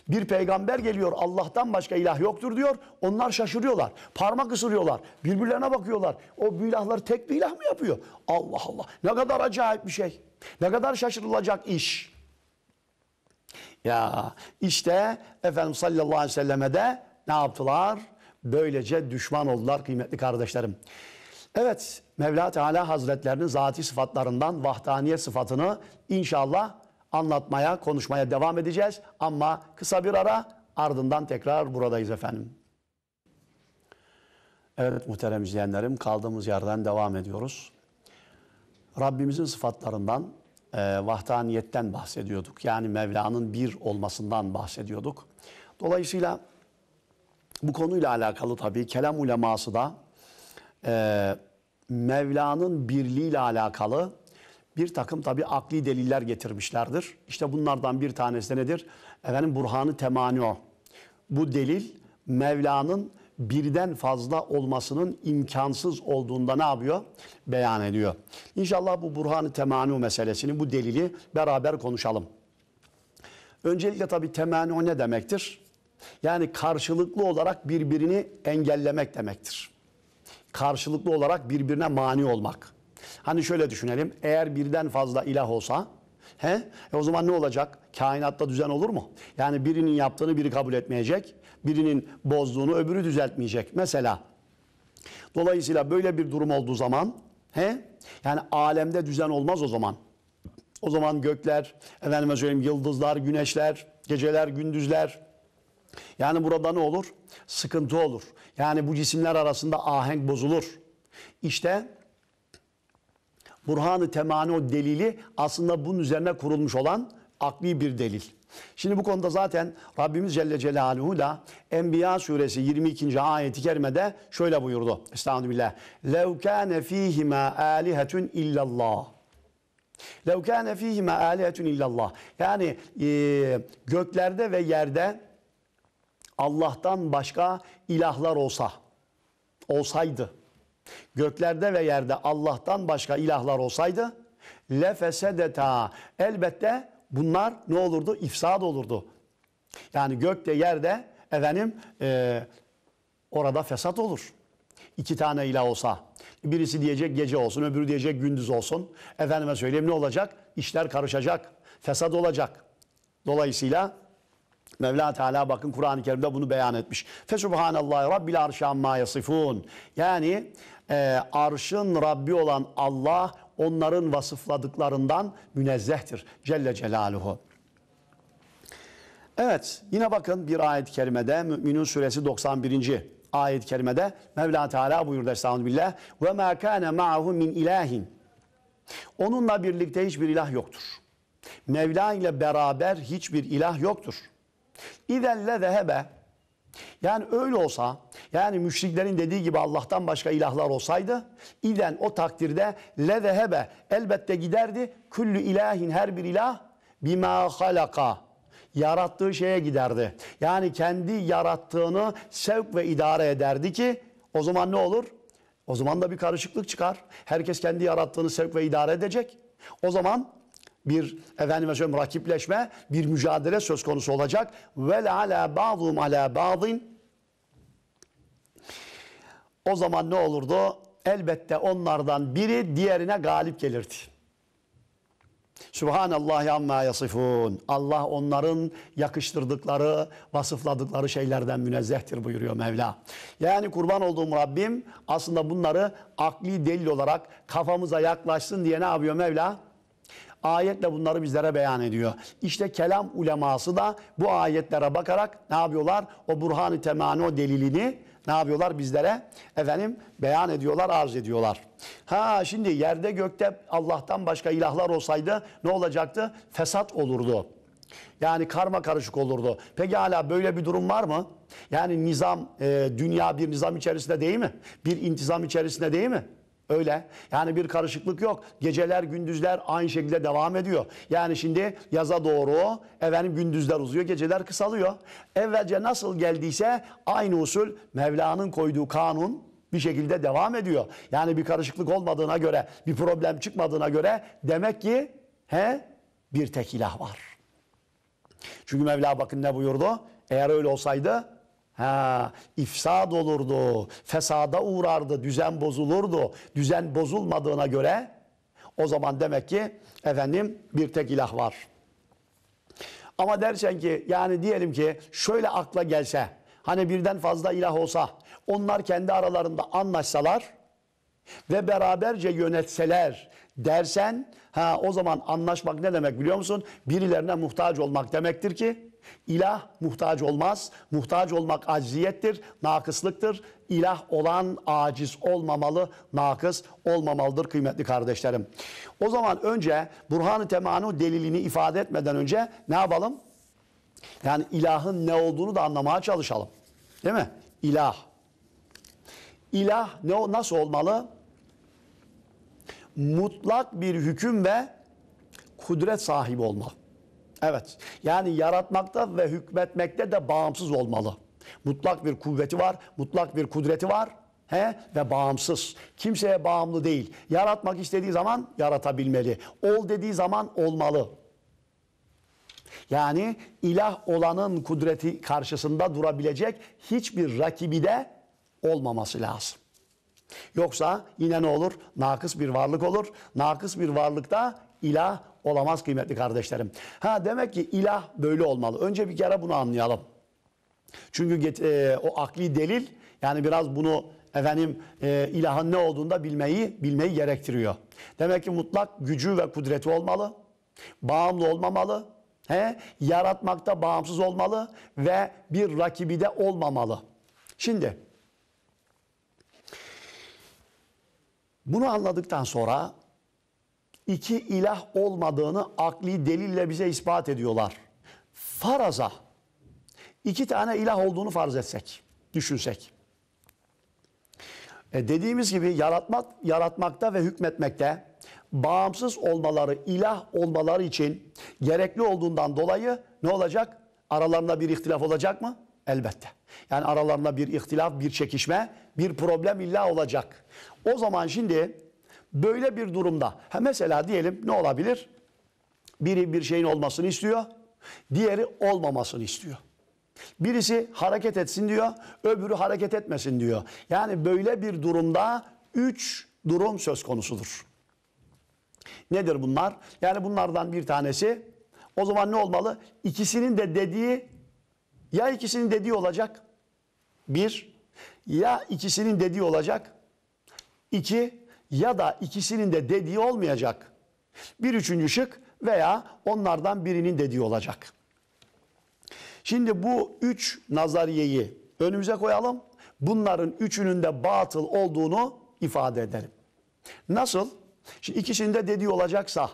bir peygamber geliyor Allah'tan başka ilah yoktur diyor. Onlar şaşırıyorlar. Parmak ısırıyorlar. Birbirlerine bakıyorlar. O ilahları tek bir ilah mı yapıyor? Allah Allah. Ne kadar acayip bir şey. Ne kadar şaşırılacak iş. Ya işte efendim sallallahu aleyhi ve selleme de ne yaptılar? Böylece düşman oldular kıymetli kardeşlerim. Evet Mevla Teala Hazretlerinin zati sıfatlarından vahdaniye sıfatını inşallah anlatmaya, konuşmaya devam edeceğiz. Ama kısa bir ara ardından tekrar buradayız efendim. Evet muhterem izleyenlerim kaldığımız yerden devam ediyoruz. Rabbimizin sıfatlarından, e, vahdaniyetten bahsediyorduk. Yani Mevla'nın bir olmasından bahsediyorduk. Dolayısıyla bu konuyla alakalı tabii kelam uleması da e, Mevla'nın birliğiyle alakalı bir takım tabi akli deliller getirmişlerdir. İşte bunlardan bir tanesi nedir? Efendim Burhanı Temanio. Bu delil Mevla'nın birden fazla olmasının imkansız olduğunda ne yapıyor? Beyan ediyor. İnşallah bu Burhan-ı Temanu meselesini, bu delili beraber konuşalım. Öncelikle tabi temanu ne demektir? Yani karşılıklı olarak birbirini engellemek demektir. Karşılıklı olarak birbirine mani olmak. Hani şöyle düşünelim. Eğer birden fazla ilah olsa He? E o zaman ne olacak? Kainatta düzen olur mu? Yani birinin yaptığını biri kabul etmeyecek, birinin bozduğunu öbürü düzeltmeyecek. Mesela dolayısıyla böyle bir durum olduğu zaman he? yani alemde düzen olmaz o zaman. O zaman gökler, efendime söyleyeyim yıldızlar, güneşler, geceler, gündüzler. Yani burada ne olur? Sıkıntı olur. Yani bu cisimler arasında ahenk bozulur. İşte Burhan-ı Temani o delili aslında bunun üzerine kurulmuş olan akli bir delil. Şimdi bu konuda zaten Rabbimiz Celle Celaluhu da Enbiya suresi 22. ayeti kerimede şöyle buyurdu. Estağfirullah. لَوْ كَانَ ف۪يهِمَا آلِهَةٌ اِلَّا اللّٰهِ لَوْ كَانَ ف۪يهِمَا آلِهَةٌ اِلَّا Yani e, göklerde ve yerde Allah'tan başka ilahlar olsa, olsaydı Göklerde ve yerde Allah'tan başka ilahlar olsaydı lefesedeta elbette bunlar ne olurdu? İfsad olurdu. Yani gökte yerde efendim e, orada fesat olur. İki tane ilah olsa. Birisi diyecek gece olsun, öbürü diyecek gündüz olsun. Efendime söyleyeyim ne olacak? İşler karışacak, fesat olacak. Dolayısıyla Mevla Teala bakın Kur'an-ı Kerim'de bunu beyan etmiş. Fesubhanallahi Rabbil arşi amma yasifun. Yani ee, arşın Rabbi olan Allah onların vasıfladıklarından münezzehtir. Celle Celaluhu. Evet yine bakın bir ayet-i kerimede Müminun suresi 91. ayet-i kerimede Mevla Teala buyurdu Estağfirullah. Ve mâ kâne ma'ahu min ilahin. Onunla birlikte hiçbir ilah yoktur. Mevla ile beraber hiçbir ilah yoktur. İzelle zehebe yani öyle olsa, yani müşriklerin dediği gibi Allah'tan başka ilahlar olsaydı, iden o takdirde levehebe elbette giderdi. Küllü ilahin her bir ilah bima halaka yarattığı şeye giderdi. Yani kendi yarattığını sevk ve idare ederdi ki o zaman ne olur? O zaman da bir karışıklık çıkar. Herkes kendi yarattığını sevk ve idare edecek. O zaman bir efendime söyleyeyim rakipleşme, bir mücadele söz konusu olacak. Ve ala ba'dhum ala ba'din o zaman ne olurdu? Elbette onlardan biri diğerine galip gelirdi. Subhanallah amma yasifun. Allah onların yakıştırdıkları, vasıfladıkları şeylerden münezzehtir buyuruyor Mevla. Yani kurban olduğum Rabbim aslında bunları akli delil olarak kafamıza yaklaşsın diye ne yapıyor Mevla? Ayetle bunları bizlere beyan ediyor. İşte kelam uleması da bu ayetlere bakarak ne yapıyorlar? O burhan temani o delilini ne yapıyorlar bizlere? Efendim beyan ediyorlar, arz ediyorlar. Ha şimdi yerde gökte Allah'tan başka ilahlar olsaydı ne olacaktı? Fesat olurdu. Yani karma karışık olurdu. Peki hala böyle bir durum var mı? Yani nizam, e, dünya bir nizam içerisinde değil mi? Bir intizam içerisinde değil mi? Öyle. Yani bir karışıklık yok. Geceler gündüzler aynı şekilde devam ediyor. Yani şimdi yaza doğru efendim gündüzler uzuyor, geceler kısalıyor. Evvelce nasıl geldiyse aynı usul Mevla'nın koyduğu kanun bir şekilde devam ediyor. Yani bir karışıklık olmadığına göre, bir problem çıkmadığına göre demek ki he bir tek ilah var. Çünkü Mevla bakın ne buyurdu? Eğer öyle olsaydı Ha, ifsad olurdu, fesada uğrardı, düzen bozulurdu. Düzen bozulmadığına göre o zaman demek ki efendim bir tek ilah var. Ama dersen ki yani diyelim ki şöyle akla gelse hani birden fazla ilah olsa onlar kendi aralarında anlaşsalar ve beraberce yönetseler dersen Ha o zaman anlaşmak ne demek biliyor musun? Birilerine muhtaç olmak demektir ki ilah muhtaç olmaz. Muhtaç olmak acziyettir, nakıslıktır. İlah olan aciz olmamalı, nakıs olmamalıdır kıymetli kardeşlerim. O zaman önce Burhan-ı Temanu delilini ifade etmeden önce ne yapalım? Yani ilahın ne olduğunu da anlamaya çalışalım. Değil mi? İlah. İlah ne, nasıl olmalı? mutlak bir hüküm ve kudret sahibi olma. Evet. Yani yaratmakta ve hükmetmekte de bağımsız olmalı. Mutlak bir kuvveti var, mutlak bir kudreti var. He? Ve bağımsız. Kimseye bağımlı değil. Yaratmak istediği zaman yaratabilmeli. Ol dediği zaman olmalı. Yani ilah olanın kudreti karşısında durabilecek hiçbir rakibi de olmaması lazım. Yoksa yine ne olur? Nakıs bir varlık olur. Nakıs bir varlıkta ilah olamaz kıymetli kardeşlerim. Ha demek ki ilah böyle olmalı. Önce bir kere bunu anlayalım. Çünkü e, o akli delil yani biraz bunu efendim e, ilahın ne olduğunda bilmeyi bilmeyi gerektiriyor. Demek ki mutlak gücü ve kudreti olmalı. Bağımlı olmamalı. He? Yaratmakta bağımsız olmalı ve bir rakibi de olmamalı. Şimdi Bunu anladıktan sonra iki ilah olmadığını akli delille bize ispat ediyorlar. Faraza iki tane ilah olduğunu farz etsek, düşünsek. E dediğimiz gibi yaratmak, yaratmakta ve hükmetmekte bağımsız olmaları, ilah olmaları için gerekli olduğundan dolayı ne olacak? Aralarında bir ihtilaf olacak mı? Elbette. Yani aralarında bir ihtilaf, bir çekişme, bir problem illa olacak. O zaman şimdi böyle bir durumda ha mesela diyelim ne olabilir? Biri bir şeyin olmasını istiyor, diğeri olmamasını istiyor. Birisi hareket etsin diyor, öbürü hareket etmesin diyor. Yani böyle bir durumda üç durum söz konusudur. Nedir bunlar? Yani bunlardan bir tanesi o zaman ne olmalı? İkisinin de dediği ya ikisinin dediği olacak. Bir. Ya ikisinin dediği olacak. iki, Ya da ikisinin de dediği olmayacak. Bir üçüncü şık veya onlardan birinin dediği olacak. Şimdi bu üç nazariyeyi önümüze koyalım. Bunların üçünün de batıl olduğunu ifade ederim. Nasıl? Şimdi ikisinin de dediği olacaksa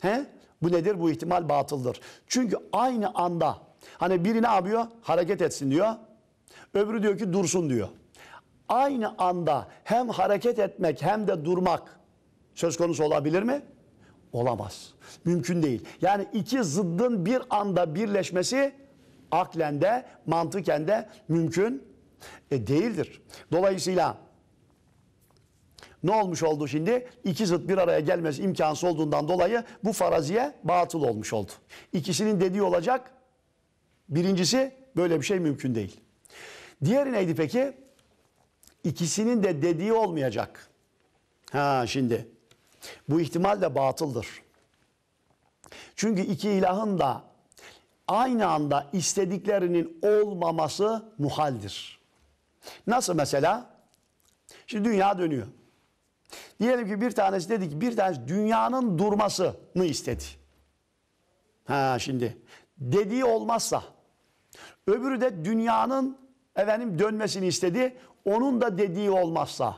he? bu nedir? Bu ihtimal batıldır. Çünkü aynı anda Hani biri ne yapıyor? Hareket etsin diyor. Öbürü diyor ki dursun diyor. Aynı anda hem hareket etmek hem de durmak söz konusu olabilir mi? Olamaz. Mümkün değil. Yani iki zıddın bir anda birleşmesi aklen de mantıken de mümkün e, değildir. Dolayısıyla ne olmuş oldu şimdi? İki zıt bir araya gelmesi imkansız olduğundan dolayı bu faraziye batıl olmuş oldu. İkisinin dediği olacak, Birincisi böyle bir şey mümkün değil. Diğeri neydi peki? İkisinin de dediği olmayacak. Ha şimdi bu ihtimal de batıldır. Çünkü iki ilahın da aynı anda istediklerinin olmaması muhaldir. Nasıl mesela? Şimdi dünya dönüyor. Diyelim ki bir tanesi dedi ki bir tanesi dünyanın durmasını istedi. Ha şimdi dediği olmazsa Öbürü de dünyanın efendim dönmesini istedi. Onun da dediği olmazsa.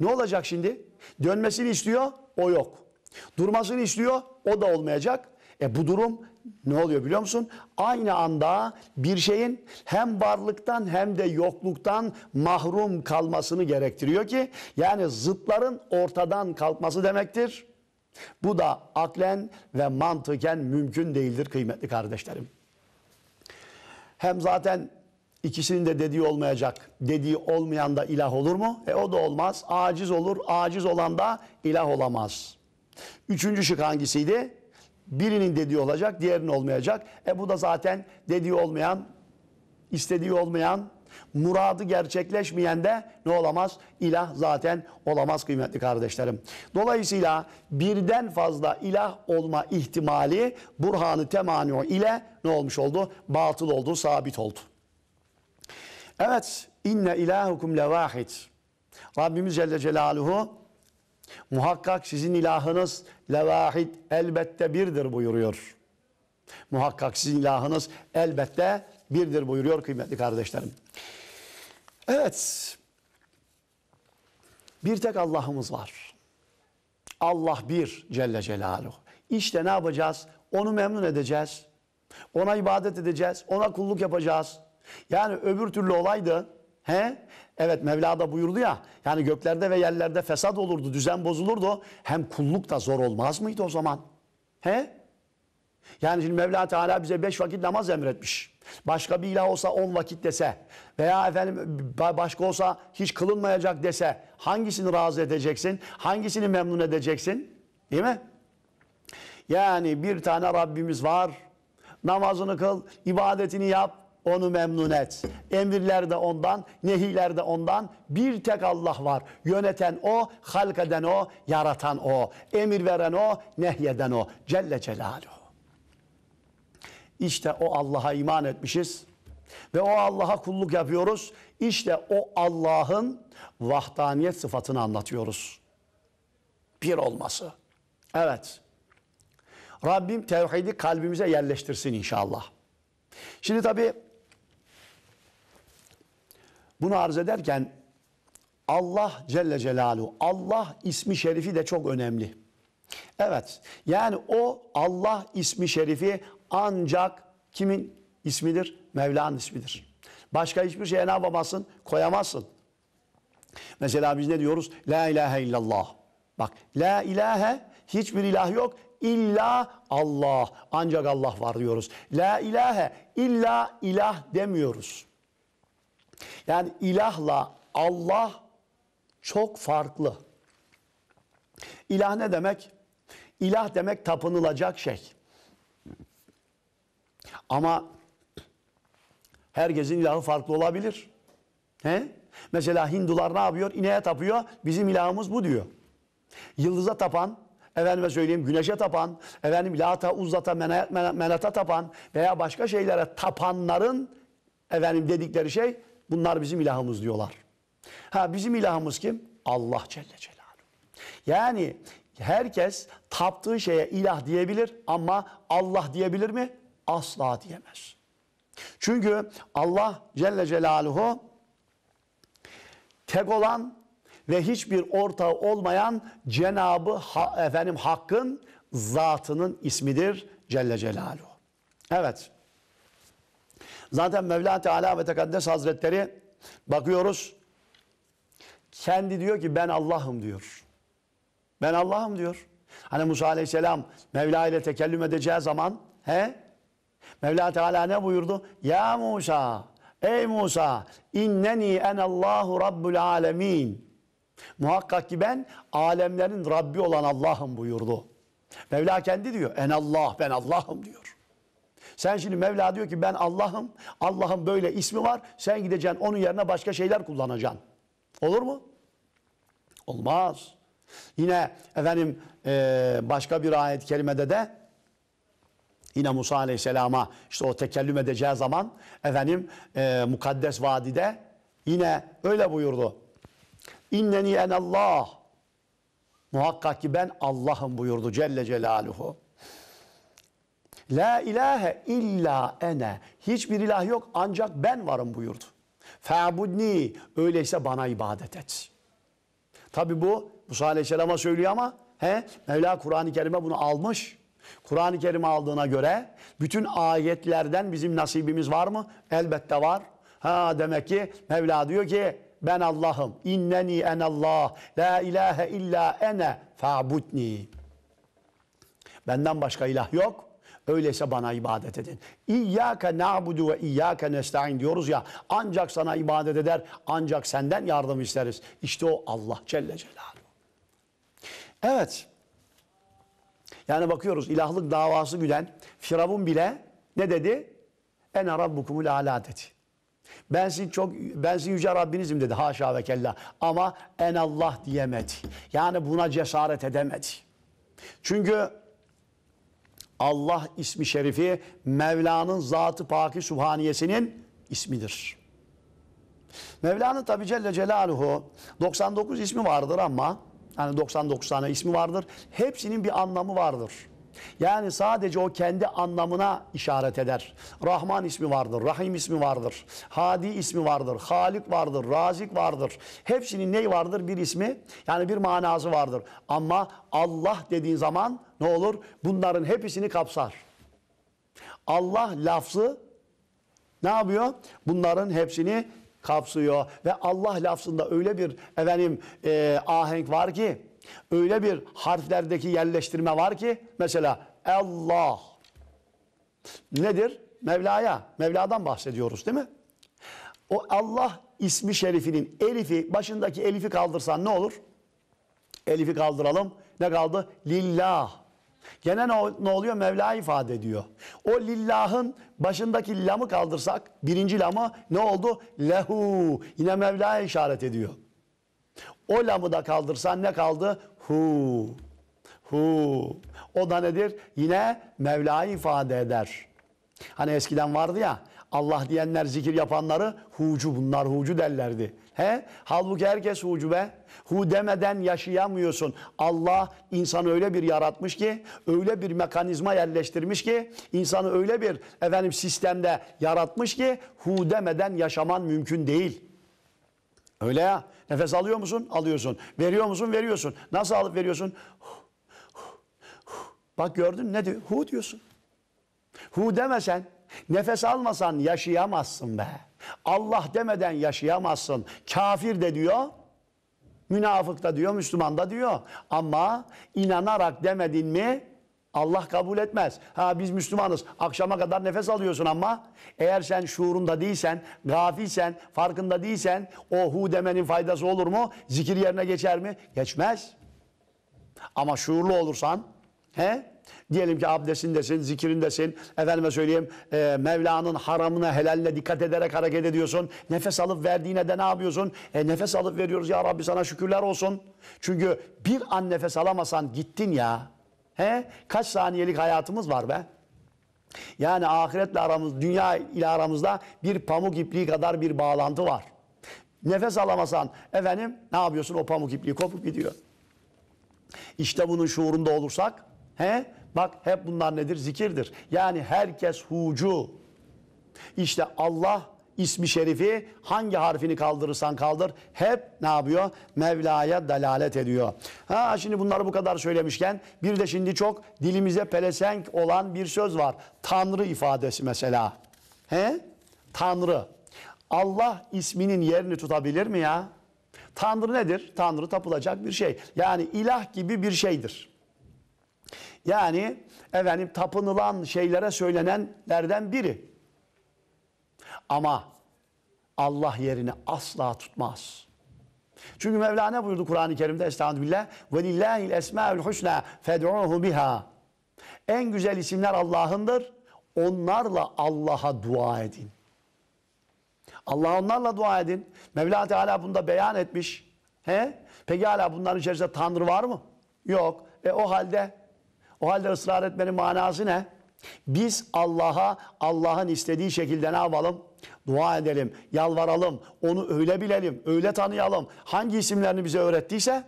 Ne olacak şimdi? Dönmesini istiyor, o yok. Durmasını istiyor, o da olmayacak. E bu durum ne oluyor biliyor musun? Aynı anda bir şeyin hem varlıktan hem de yokluktan mahrum kalmasını gerektiriyor ki yani zıtların ortadan kalkması demektir. Bu da aklen ve mantıken mümkün değildir kıymetli kardeşlerim. Hem zaten ikisinin de dediği olmayacak. Dediği olmayan da ilah olur mu? E o da olmaz. Aciz olur. Aciz olan da ilah olamaz. Üçüncü şık hangisiydi? Birinin dediği olacak, diğerinin olmayacak. E bu da zaten dediği olmayan, istediği olmayan Muradı gerçekleşmeyen de ne olamaz? İlah zaten olamaz kıymetli kardeşlerim. Dolayısıyla birden fazla ilah olma ihtimali burhanı temaniu ile ne olmuş oldu? Batıl oldu, sabit oldu. Evet, inne ilahukum levahid. Rabbimiz Celle Celaluhu muhakkak sizin ilahınız levahid elbette birdir buyuruyor. Muhakkak sizin ilahınız elbette birdir buyuruyor kıymetli kardeşlerim. Evet. Bir tek Allah'ımız var. Allah bir Celle Celaluhu. İşte ne yapacağız? Onu memnun edeceğiz. Ona ibadet edeceğiz. Ona kulluk yapacağız. Yani öbür türlü olaydı. He? Evet Mevla da buyurdu ya. Yani göklerde ve yerlerde fesat olurdu, düzen bozulurdu. Hem kulluk da zor olmaz mıydı o zaman? He? Yani şimdi Mevla Teala bize beş vakit namaz emretmiş başka bir ilah olsa on vakit dese veya efendim başka olsa hiç kılınmayacak dese hangisini razı edeceksin? Hangisini memnun edeceksin? Değil mi? Yani bir tane Rabbimiz var. Namazını kıl, ibadetini yap, onu memnun et. Emirler de ondan, nehiler de ondan. Bir tek Allah var. Yöneten o, halkeden o, yaratan o. Emir veren o, nehyeden o. Celle Celaluhu. İşte o Allah'a iman etmişiz ve o Allah'a kulluk yapıyoruz. İşte o Allah'ın vahdaniyet sıfatını anlatıyoruz. Bir olması. Evet. Rabbim tevhidi kalbimize yerleştirsin inşallah. Şimdi tabi bunu arz ederken Allah Celle Celalu, Allah ismi şerifi de çok önemli. Evet, yani o Allah ismi şerifi ancak kimin ismidir? Mevla'nın ismidir. Başka hiçbir şeye ne yapamazsın? Koyamazsın. Mesela biz ne diyoruz? La ilahe illallah. Bak la ilahe hiçbir ilah yok. İlla Allah. Ancak Allah var diyoruz. La ilahe illa ilah demiyoruz. Yani ilahla Allah çok farklı. İlah ne demek? İlah demek tapınılacak şey. Ama herkesin ilahı farklı olabilir. He? Mesela Hindular ne yapıyor? İneğe tapıyor. Bizim ilahımız bu diyor. Yıldıza tapan, efendime söyleyeyim güneşe tapan, efendim lata, uzata, menata tapan veya başka şeylere tapanların efendim dedikleri şey bunlar bizim ilahımız diyorlar. Ha bizim ilahımız kim? Allah Celle Celaluhu. Yani herkes taptığı şeye ilah diyebilir ama Allah diyebilir mi? asla diyemez. Çünkü Allah Celle Celaluhu tek olan ve hiçbir ortağı olmayan Cenabı ha, efendim Hakk'ın zatının ismidir Celle Celaluhu. Evet. Zaten Mevla Teala ve Tekaddes Hazretleri bakıyoruz. Kendi diyor ki ben Allah'ım diyor. Ben Allah'ım diyor. Hani Musa Aleyhisselam Mevla ile tekellüm edeceği zaman he Mevla Teala ne buyurdu? Ya Musa, ey Musa, inneni Allahu rabbul alemin. Muhakkak ki ben alemlerin Rabbi olan Allah'ım buyurdu. Mevla kendi diyor, en Allah, ben Allah'ım diyor. Sen şimdi Mevla diyor ki ben Allah'ım, Allah'ın böyle ismi var. Sen gideceksin onun yerine başka şeyler kullanacaksın. Olur mu? Olmaz. Yine efendim başka bir ayet kelimede de Yine Musa Aleyhisselam'a işte o tekellüm edeceği zaman efendim e, mukaddes vadide yine öyle buyurdu. İnneni Allah Muhakkak ki ben Allah'ım buyurdu Celle Celaluhu. La ilahe illa ene. Hiçbir ilah yok ancak ben varım buyurdu. Fe'budni. Öyleyse bana ibadet et. Tabi bu Musa Aleyhisselam'a söylüyor ama he, Mevla Kur'an-ı Kerim'e bunu almış. Kur'an-ı Kerim aldığına göre bütün ayetlerden bizim nasibimiz var mı? Elbette var. Ha demek ki Mevla diyor ki ben Allah'ım. İnneni en Allah. La ilahe illa ene fa'budni. Benden başka ilah yok. Öyleyse bana ibadet edin. İyyâke na'budu ve iyyâke nesta'in diyoruz ya. Ancak sana ibadet eder, ancak senden yardım isteriz. İşte o Allah Celle Celaluhu. Evet, yani bakıyoruz ilahlık davası güden Firavun bile ne dedi? En rabbukumul ala dedi. Ben sizin çok ben sizin yüce Rabbinizim dedi haşa ve kella. Ama en Allah diyemedi. Yani buna cesaret edemedi. Çünkü Allah ismi şerifi Mevla'nın zatı paki subhaniyesinin ismidir. Mevla'nın tabi Celle Celaluhu 99 ismi vardır ama yani 99 tane ismi vardır. Hepsinin bir anlamı vardır. Yani sadece o kendi anlamına işaret eder. Rahman ismi vardır, Rahim ismi vardır, Hadi ismi vardır, Halik vardır, Razik vardır. Hepsinin neyi vardır? Bir ismi yani bir manası vardır. Ama Allah dediğin zaman ne olur? Bunların hepsini kapsar. Allah lafzı ne yapıyor? Bunların hepsini kapsıyor ve Allah lafzında öyle bir efendim e, ahenk var ki öyle bir harflerdeki yerleştirme var ki mesela Allah nedir? Mevla'ya, Mevla'dan bahsediyoruz değil mi? O Allah ismi şerifinin elifi, başındaki elifi kaldırsan ne olur? Elifi kaldıralım. Ne kaldı? Lillah. Gene ne, ne oluyor? Mevla ifade ediyor. O lillahın başındaki lamı kaldırsak birinci lamı ne oldu? Lehu. Yine Mevla'ya işaret ediyor. O lamı da kaldırsan ne kaldı? Hu. Hu. O da nedir? Yine Mevla'yı ifade eder. Hani eskiden vardı ya Allah diyenler zikir yapanları hucu bunlar hucu derlerdi. He? Halbuki herkes hucu be hu demeden yaşayamıyorsun. Allah insanı öyle bir yaratmış ki, öyle bir mekanizma yerleştirmiş ki, insanı öyle bir efendim sistemde yaratmış ki hu demeden yaşaman mümkün değil. Öyle ya. Nefes alıyor musun? Alıyorsun. Veriyor musun? Veriyorsun. Nasıl alıp veriyorsun? Bak gördün ne diyor? Hu diyorsun. Hu demesen, nefes almasan yaşayamazsın be. Allah demeden yaşayamazsın. Kafir de diyor, Münafıkta diyor, Müslüman da diyor. Ama inanarak demedin mi Allah kabul etmez. Ha biz Müslümanız. Akşama kadar nefes alıyorsun ama eğer sen şuurunda değilsen, gafilsen, farkında değilsen o hu demenin faydası olur mu? Zikir yerine geçer mi? Geçmez. Ama şuurlu olursan he? Diyelim ki abdestindesin, zikrindesin. Efendime söyleyeyim e, Mevla'nın haramına, helalle dikkat ederek hareket ediyorsun. Nefes alıp verdiğine de ne yapıyorsun? E, nefes alıp veriyoruz ya Rabbi sana şükürler olsun. Çünkü bir an nefes alamasan gittin ya. He? Kaç saniyelik hayatımız var be? Yani ahiretle aramız, dünya ile aramızda bir pamuk ipliği kadar bir bağlantı var. Nefes alamasan efendim ne yapıyorsun o pamuk ipliği kopup gidiyor. İşte bunun şuurunda olursak he, Bak hep bunlar nedir? Zikirdir. Yani herkes hucu. İşte Allah ismi şerifi hangi harfini kaldırırsan kaldır hep ne yapıyor? Mevla'ya dalalet ediyor. Ha şimdi bunları bu kadar söylemişken bir de şimdi çok dilimize pelesenk olan bir söz var. Tanrı ifadesi mesela. He? Tanrı. Allah isminin yerini tutabilir mi ya? Tanrı nedir? Tanrı tapılacak bir şey. Yani ilah gibi bir şeydir. Yani efendim tapınılan şeylere söylenenlerden biri. Ama Allah yerini asla tutmaz. Çünkü Mevlana buyurdu Kur'an-ı Kerim'de Estağfirullah ve lillahil esmaül husna fed'uhu biha. En güzel isimler Allah'ındır. Onlarla Allah'a dua edin. Allah onlarla dua edin. Mevla Teala bunda beyan etmiş. He? Peki hala bunların içerisinde Tanrı var mı? Yok. E o halde o halde ısrar etmenin manası ne? Biz Allah'a Allah'ın istediği şekilde ne yapalım? Dua edelim, yalvaralım, onu öyle bilelim, öyle tanıyalım. Hangi isimlerini bize öğrettiyse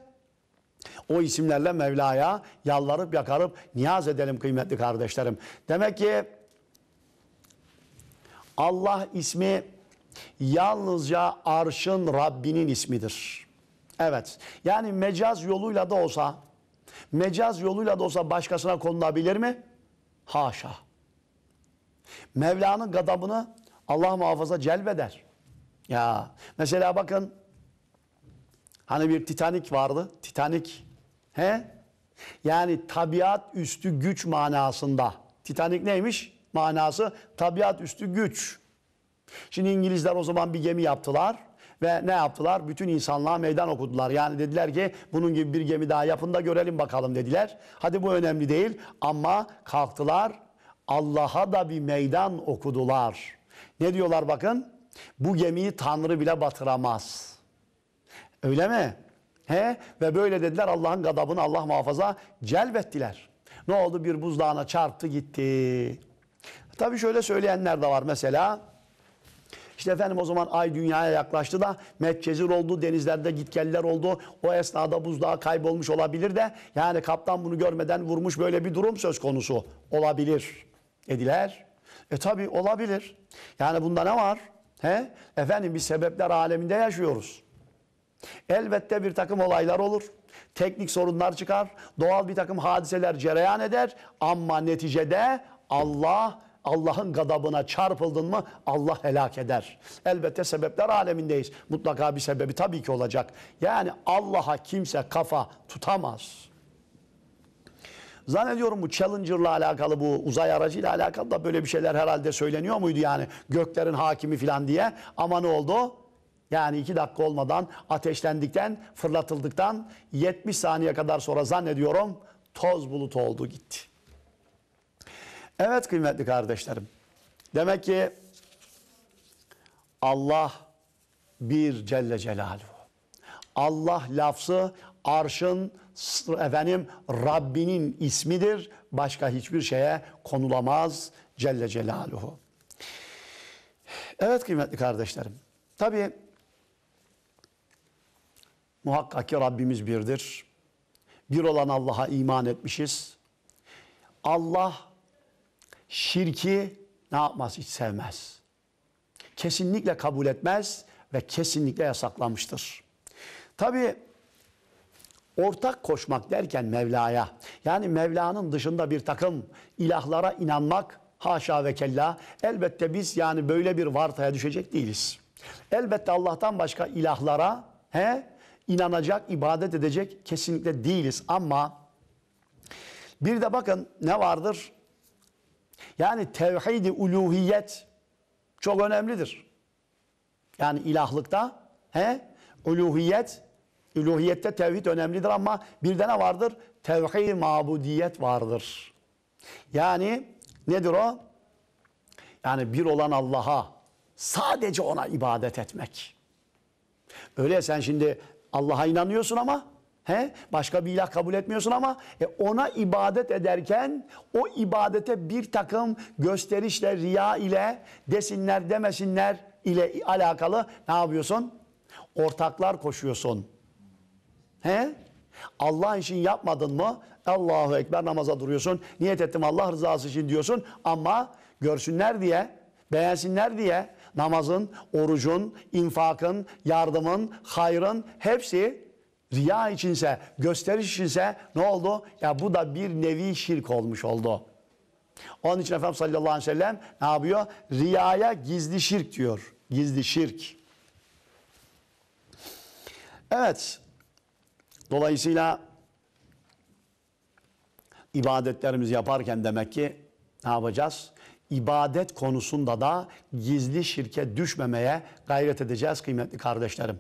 o isimlerle Mevla'ya yalvarıp yakarıp niyaz edelim kıymetli kardeşlerim. Demek ki Allah ismi yalnızca arşın Rabbinin ismidir. Evet yani mecaz yoluyla da olsa Mecaz yoluyla da olsa başkasına konulabilir mi? Haşa. Mevla'nın gadabını Allah muhafaza celbeder. Ya mesela bakın hani bir Titanik vardı. Titanik. He? Yani tabiat üstü güç manasında. Titanik neymiş? Manası tabiat üstü güç. Şimdi İngilizler o zaman bir gemi yaptılar ve ne yaptılar? Bütün insanlığa meydan okudular. Yani dediler ki bunun gibi bir gemi daha yapın da görelim bakalım dediler. Hadi bu önemli değil ama kalktılar Allah'a da bir meydan okudular. Ne diyorlar bakın? Bu gemiyi Tanrı bile batıramaz. Öyle mi? He? Ve böyle dediler Allah'ın gadabını Allah muhafaza celbettiler. Ne oldu? Bir buzdağına çarptı gitti. Tabii şöyle söyleyenler de var mesela. İşte efendim o zaman ay dünyaya yaklaştı da metcezir oldu, denizlerde gitgeller oldu. O esnada buzdağı kaybolmuş olabilir de yani kaptan bunu görmeden vurmuş böyle bir durum söz konusu olabilir dediler. E tabi olabilir. Yani bunda ne var? He? Efendim biz sebepler aleminde yaşıyoruz. Elbette bir takım olaylar olur. Teknik sorunlar çıkar. Doğal bir takım hadiseler cereyan eder. Ama neticede Allah Allah'ın gadabına çarpıldın mı Allah helak eder. Elbette sebepler alemindeyiz. Mutlaka bir sebebi tabii ki olacak. Yani Allah'a kimse kafa tutamaz. Zannediyorum bu Challenger'la alakalı bu uzay aracıyla alakalı da böyle bir şeyler herhalde söyleniyor muydu yani göklerin hakimi falan diye. Ama ne oldu? Yani iki dakika olmadan ateşlendikten fırlatıldıktan 70 saniye kadar sonra zannediyorum toz bulutu oldu gitti. Evet kıymetli kardeşlerim. Demek ki Allah bir Celle Celaluhu. Allah lafzı arşın efendim Rabbinin ismidir. Başka hiçbir şeye konulamaz Celle Celaluhu. Evet kıymetli kardeşlerim. Tabi muhakkak ki Rabbimiz birdir. Bir olan Allah'a iman etmişiz. Allah şirki ne yapmaz? Hiç sevmez. Kesinlikle kabul etmez ve kesinlikle yasaklamıştır. Tabi ortak koşmak derken Mevla'ya yani Mevla'nın dışında bir takım ilahlara inanmak haşa ve kella elbette biz yani böyle bir vartaya düşecek değiliz. Elbette Allah'tan başka ilahlara he, inanacak, ibadet edecek kesinlikle değiliz ama bir de bakın ne vardır? Yani tevhid-i uluhiyet çok önemlidir. Yani ilahlıkta he? uluhiyet, uluhiyette tevhid önemlidir ama bir de vardır? Tevhid-i mabudiyet vardır. Yani nedir o? Yani bir olan Allah'a sadece ona ibadet etmek. Öyle sen şimdi Allah'a inanıyorsun ama He? Başka bir ilah kabul etmiyorsun ama e, ona ibadet ederken o ibadete bir takım gösterişle, riya ile desinler demesinler ile alakalı ne yapıyorsun? Ortaklar koşuyorsun. He? Allah için yapmadın mı? Allahu Ekber namaza duruyorsun. Niyet ettim Allah rızası için diyorsun. Ama görsünler diye, beğensinler diye namazın, orucun, infakın, yardımın, hayrın hepsi Riya içinse, gösteriş içinse ne oldu? Ya bu da bir nevi şirk olmuş oldu. Onun için Efendimiz sallallahu aleyhi ve sellem ne yapıyor? Riyaya gizli şirk diyor. Gizli şirk. Evet. Dolayısıyla ibadetlerimizi yaparken demek ki ne yapacağız? İbadet konusunda da gizli şirke düşmemeye gayret edeceğiz kıymetli kardeşlerim.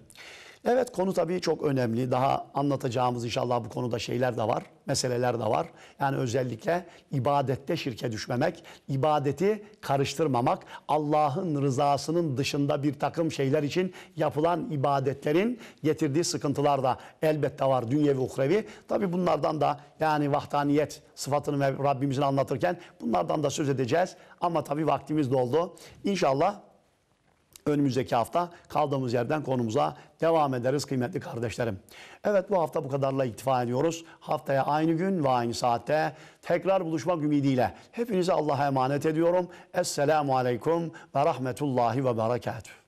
Evet konu tabii çok önemli. Daha anlatacağımız inşallah bu konuda şeyler de var, meseleler de var. Yani özellikle ibadette şirke düşmemek, ibadeti karıştırmamak, Allah'ın rızasının dışında bir takım şeyler için yapılan ibadetlerin getirdiği sıkıntılar da elbette var dünyevi uhrevi. Tabii bunlardan da yani vahdaniyet sıfatını Rabbimizin anlatırken bunlardan da söz edeceğiz. Ama tabii vaktimiz doldu. İnşallah Önümüzdeki hafta kaldığımız yerden konumuza devam ederiz kıymetli kardeşlerim. Evet bu hafta bu kadarla iktifa ediyoruz. Haftaya aynı gün ve aynı saatte tekrar buluşmak ümidiyle hepinizi Allah'a emanet ediyorum. Esselamu Aleyküm ve Rahmetullahi ve Berekatuhu.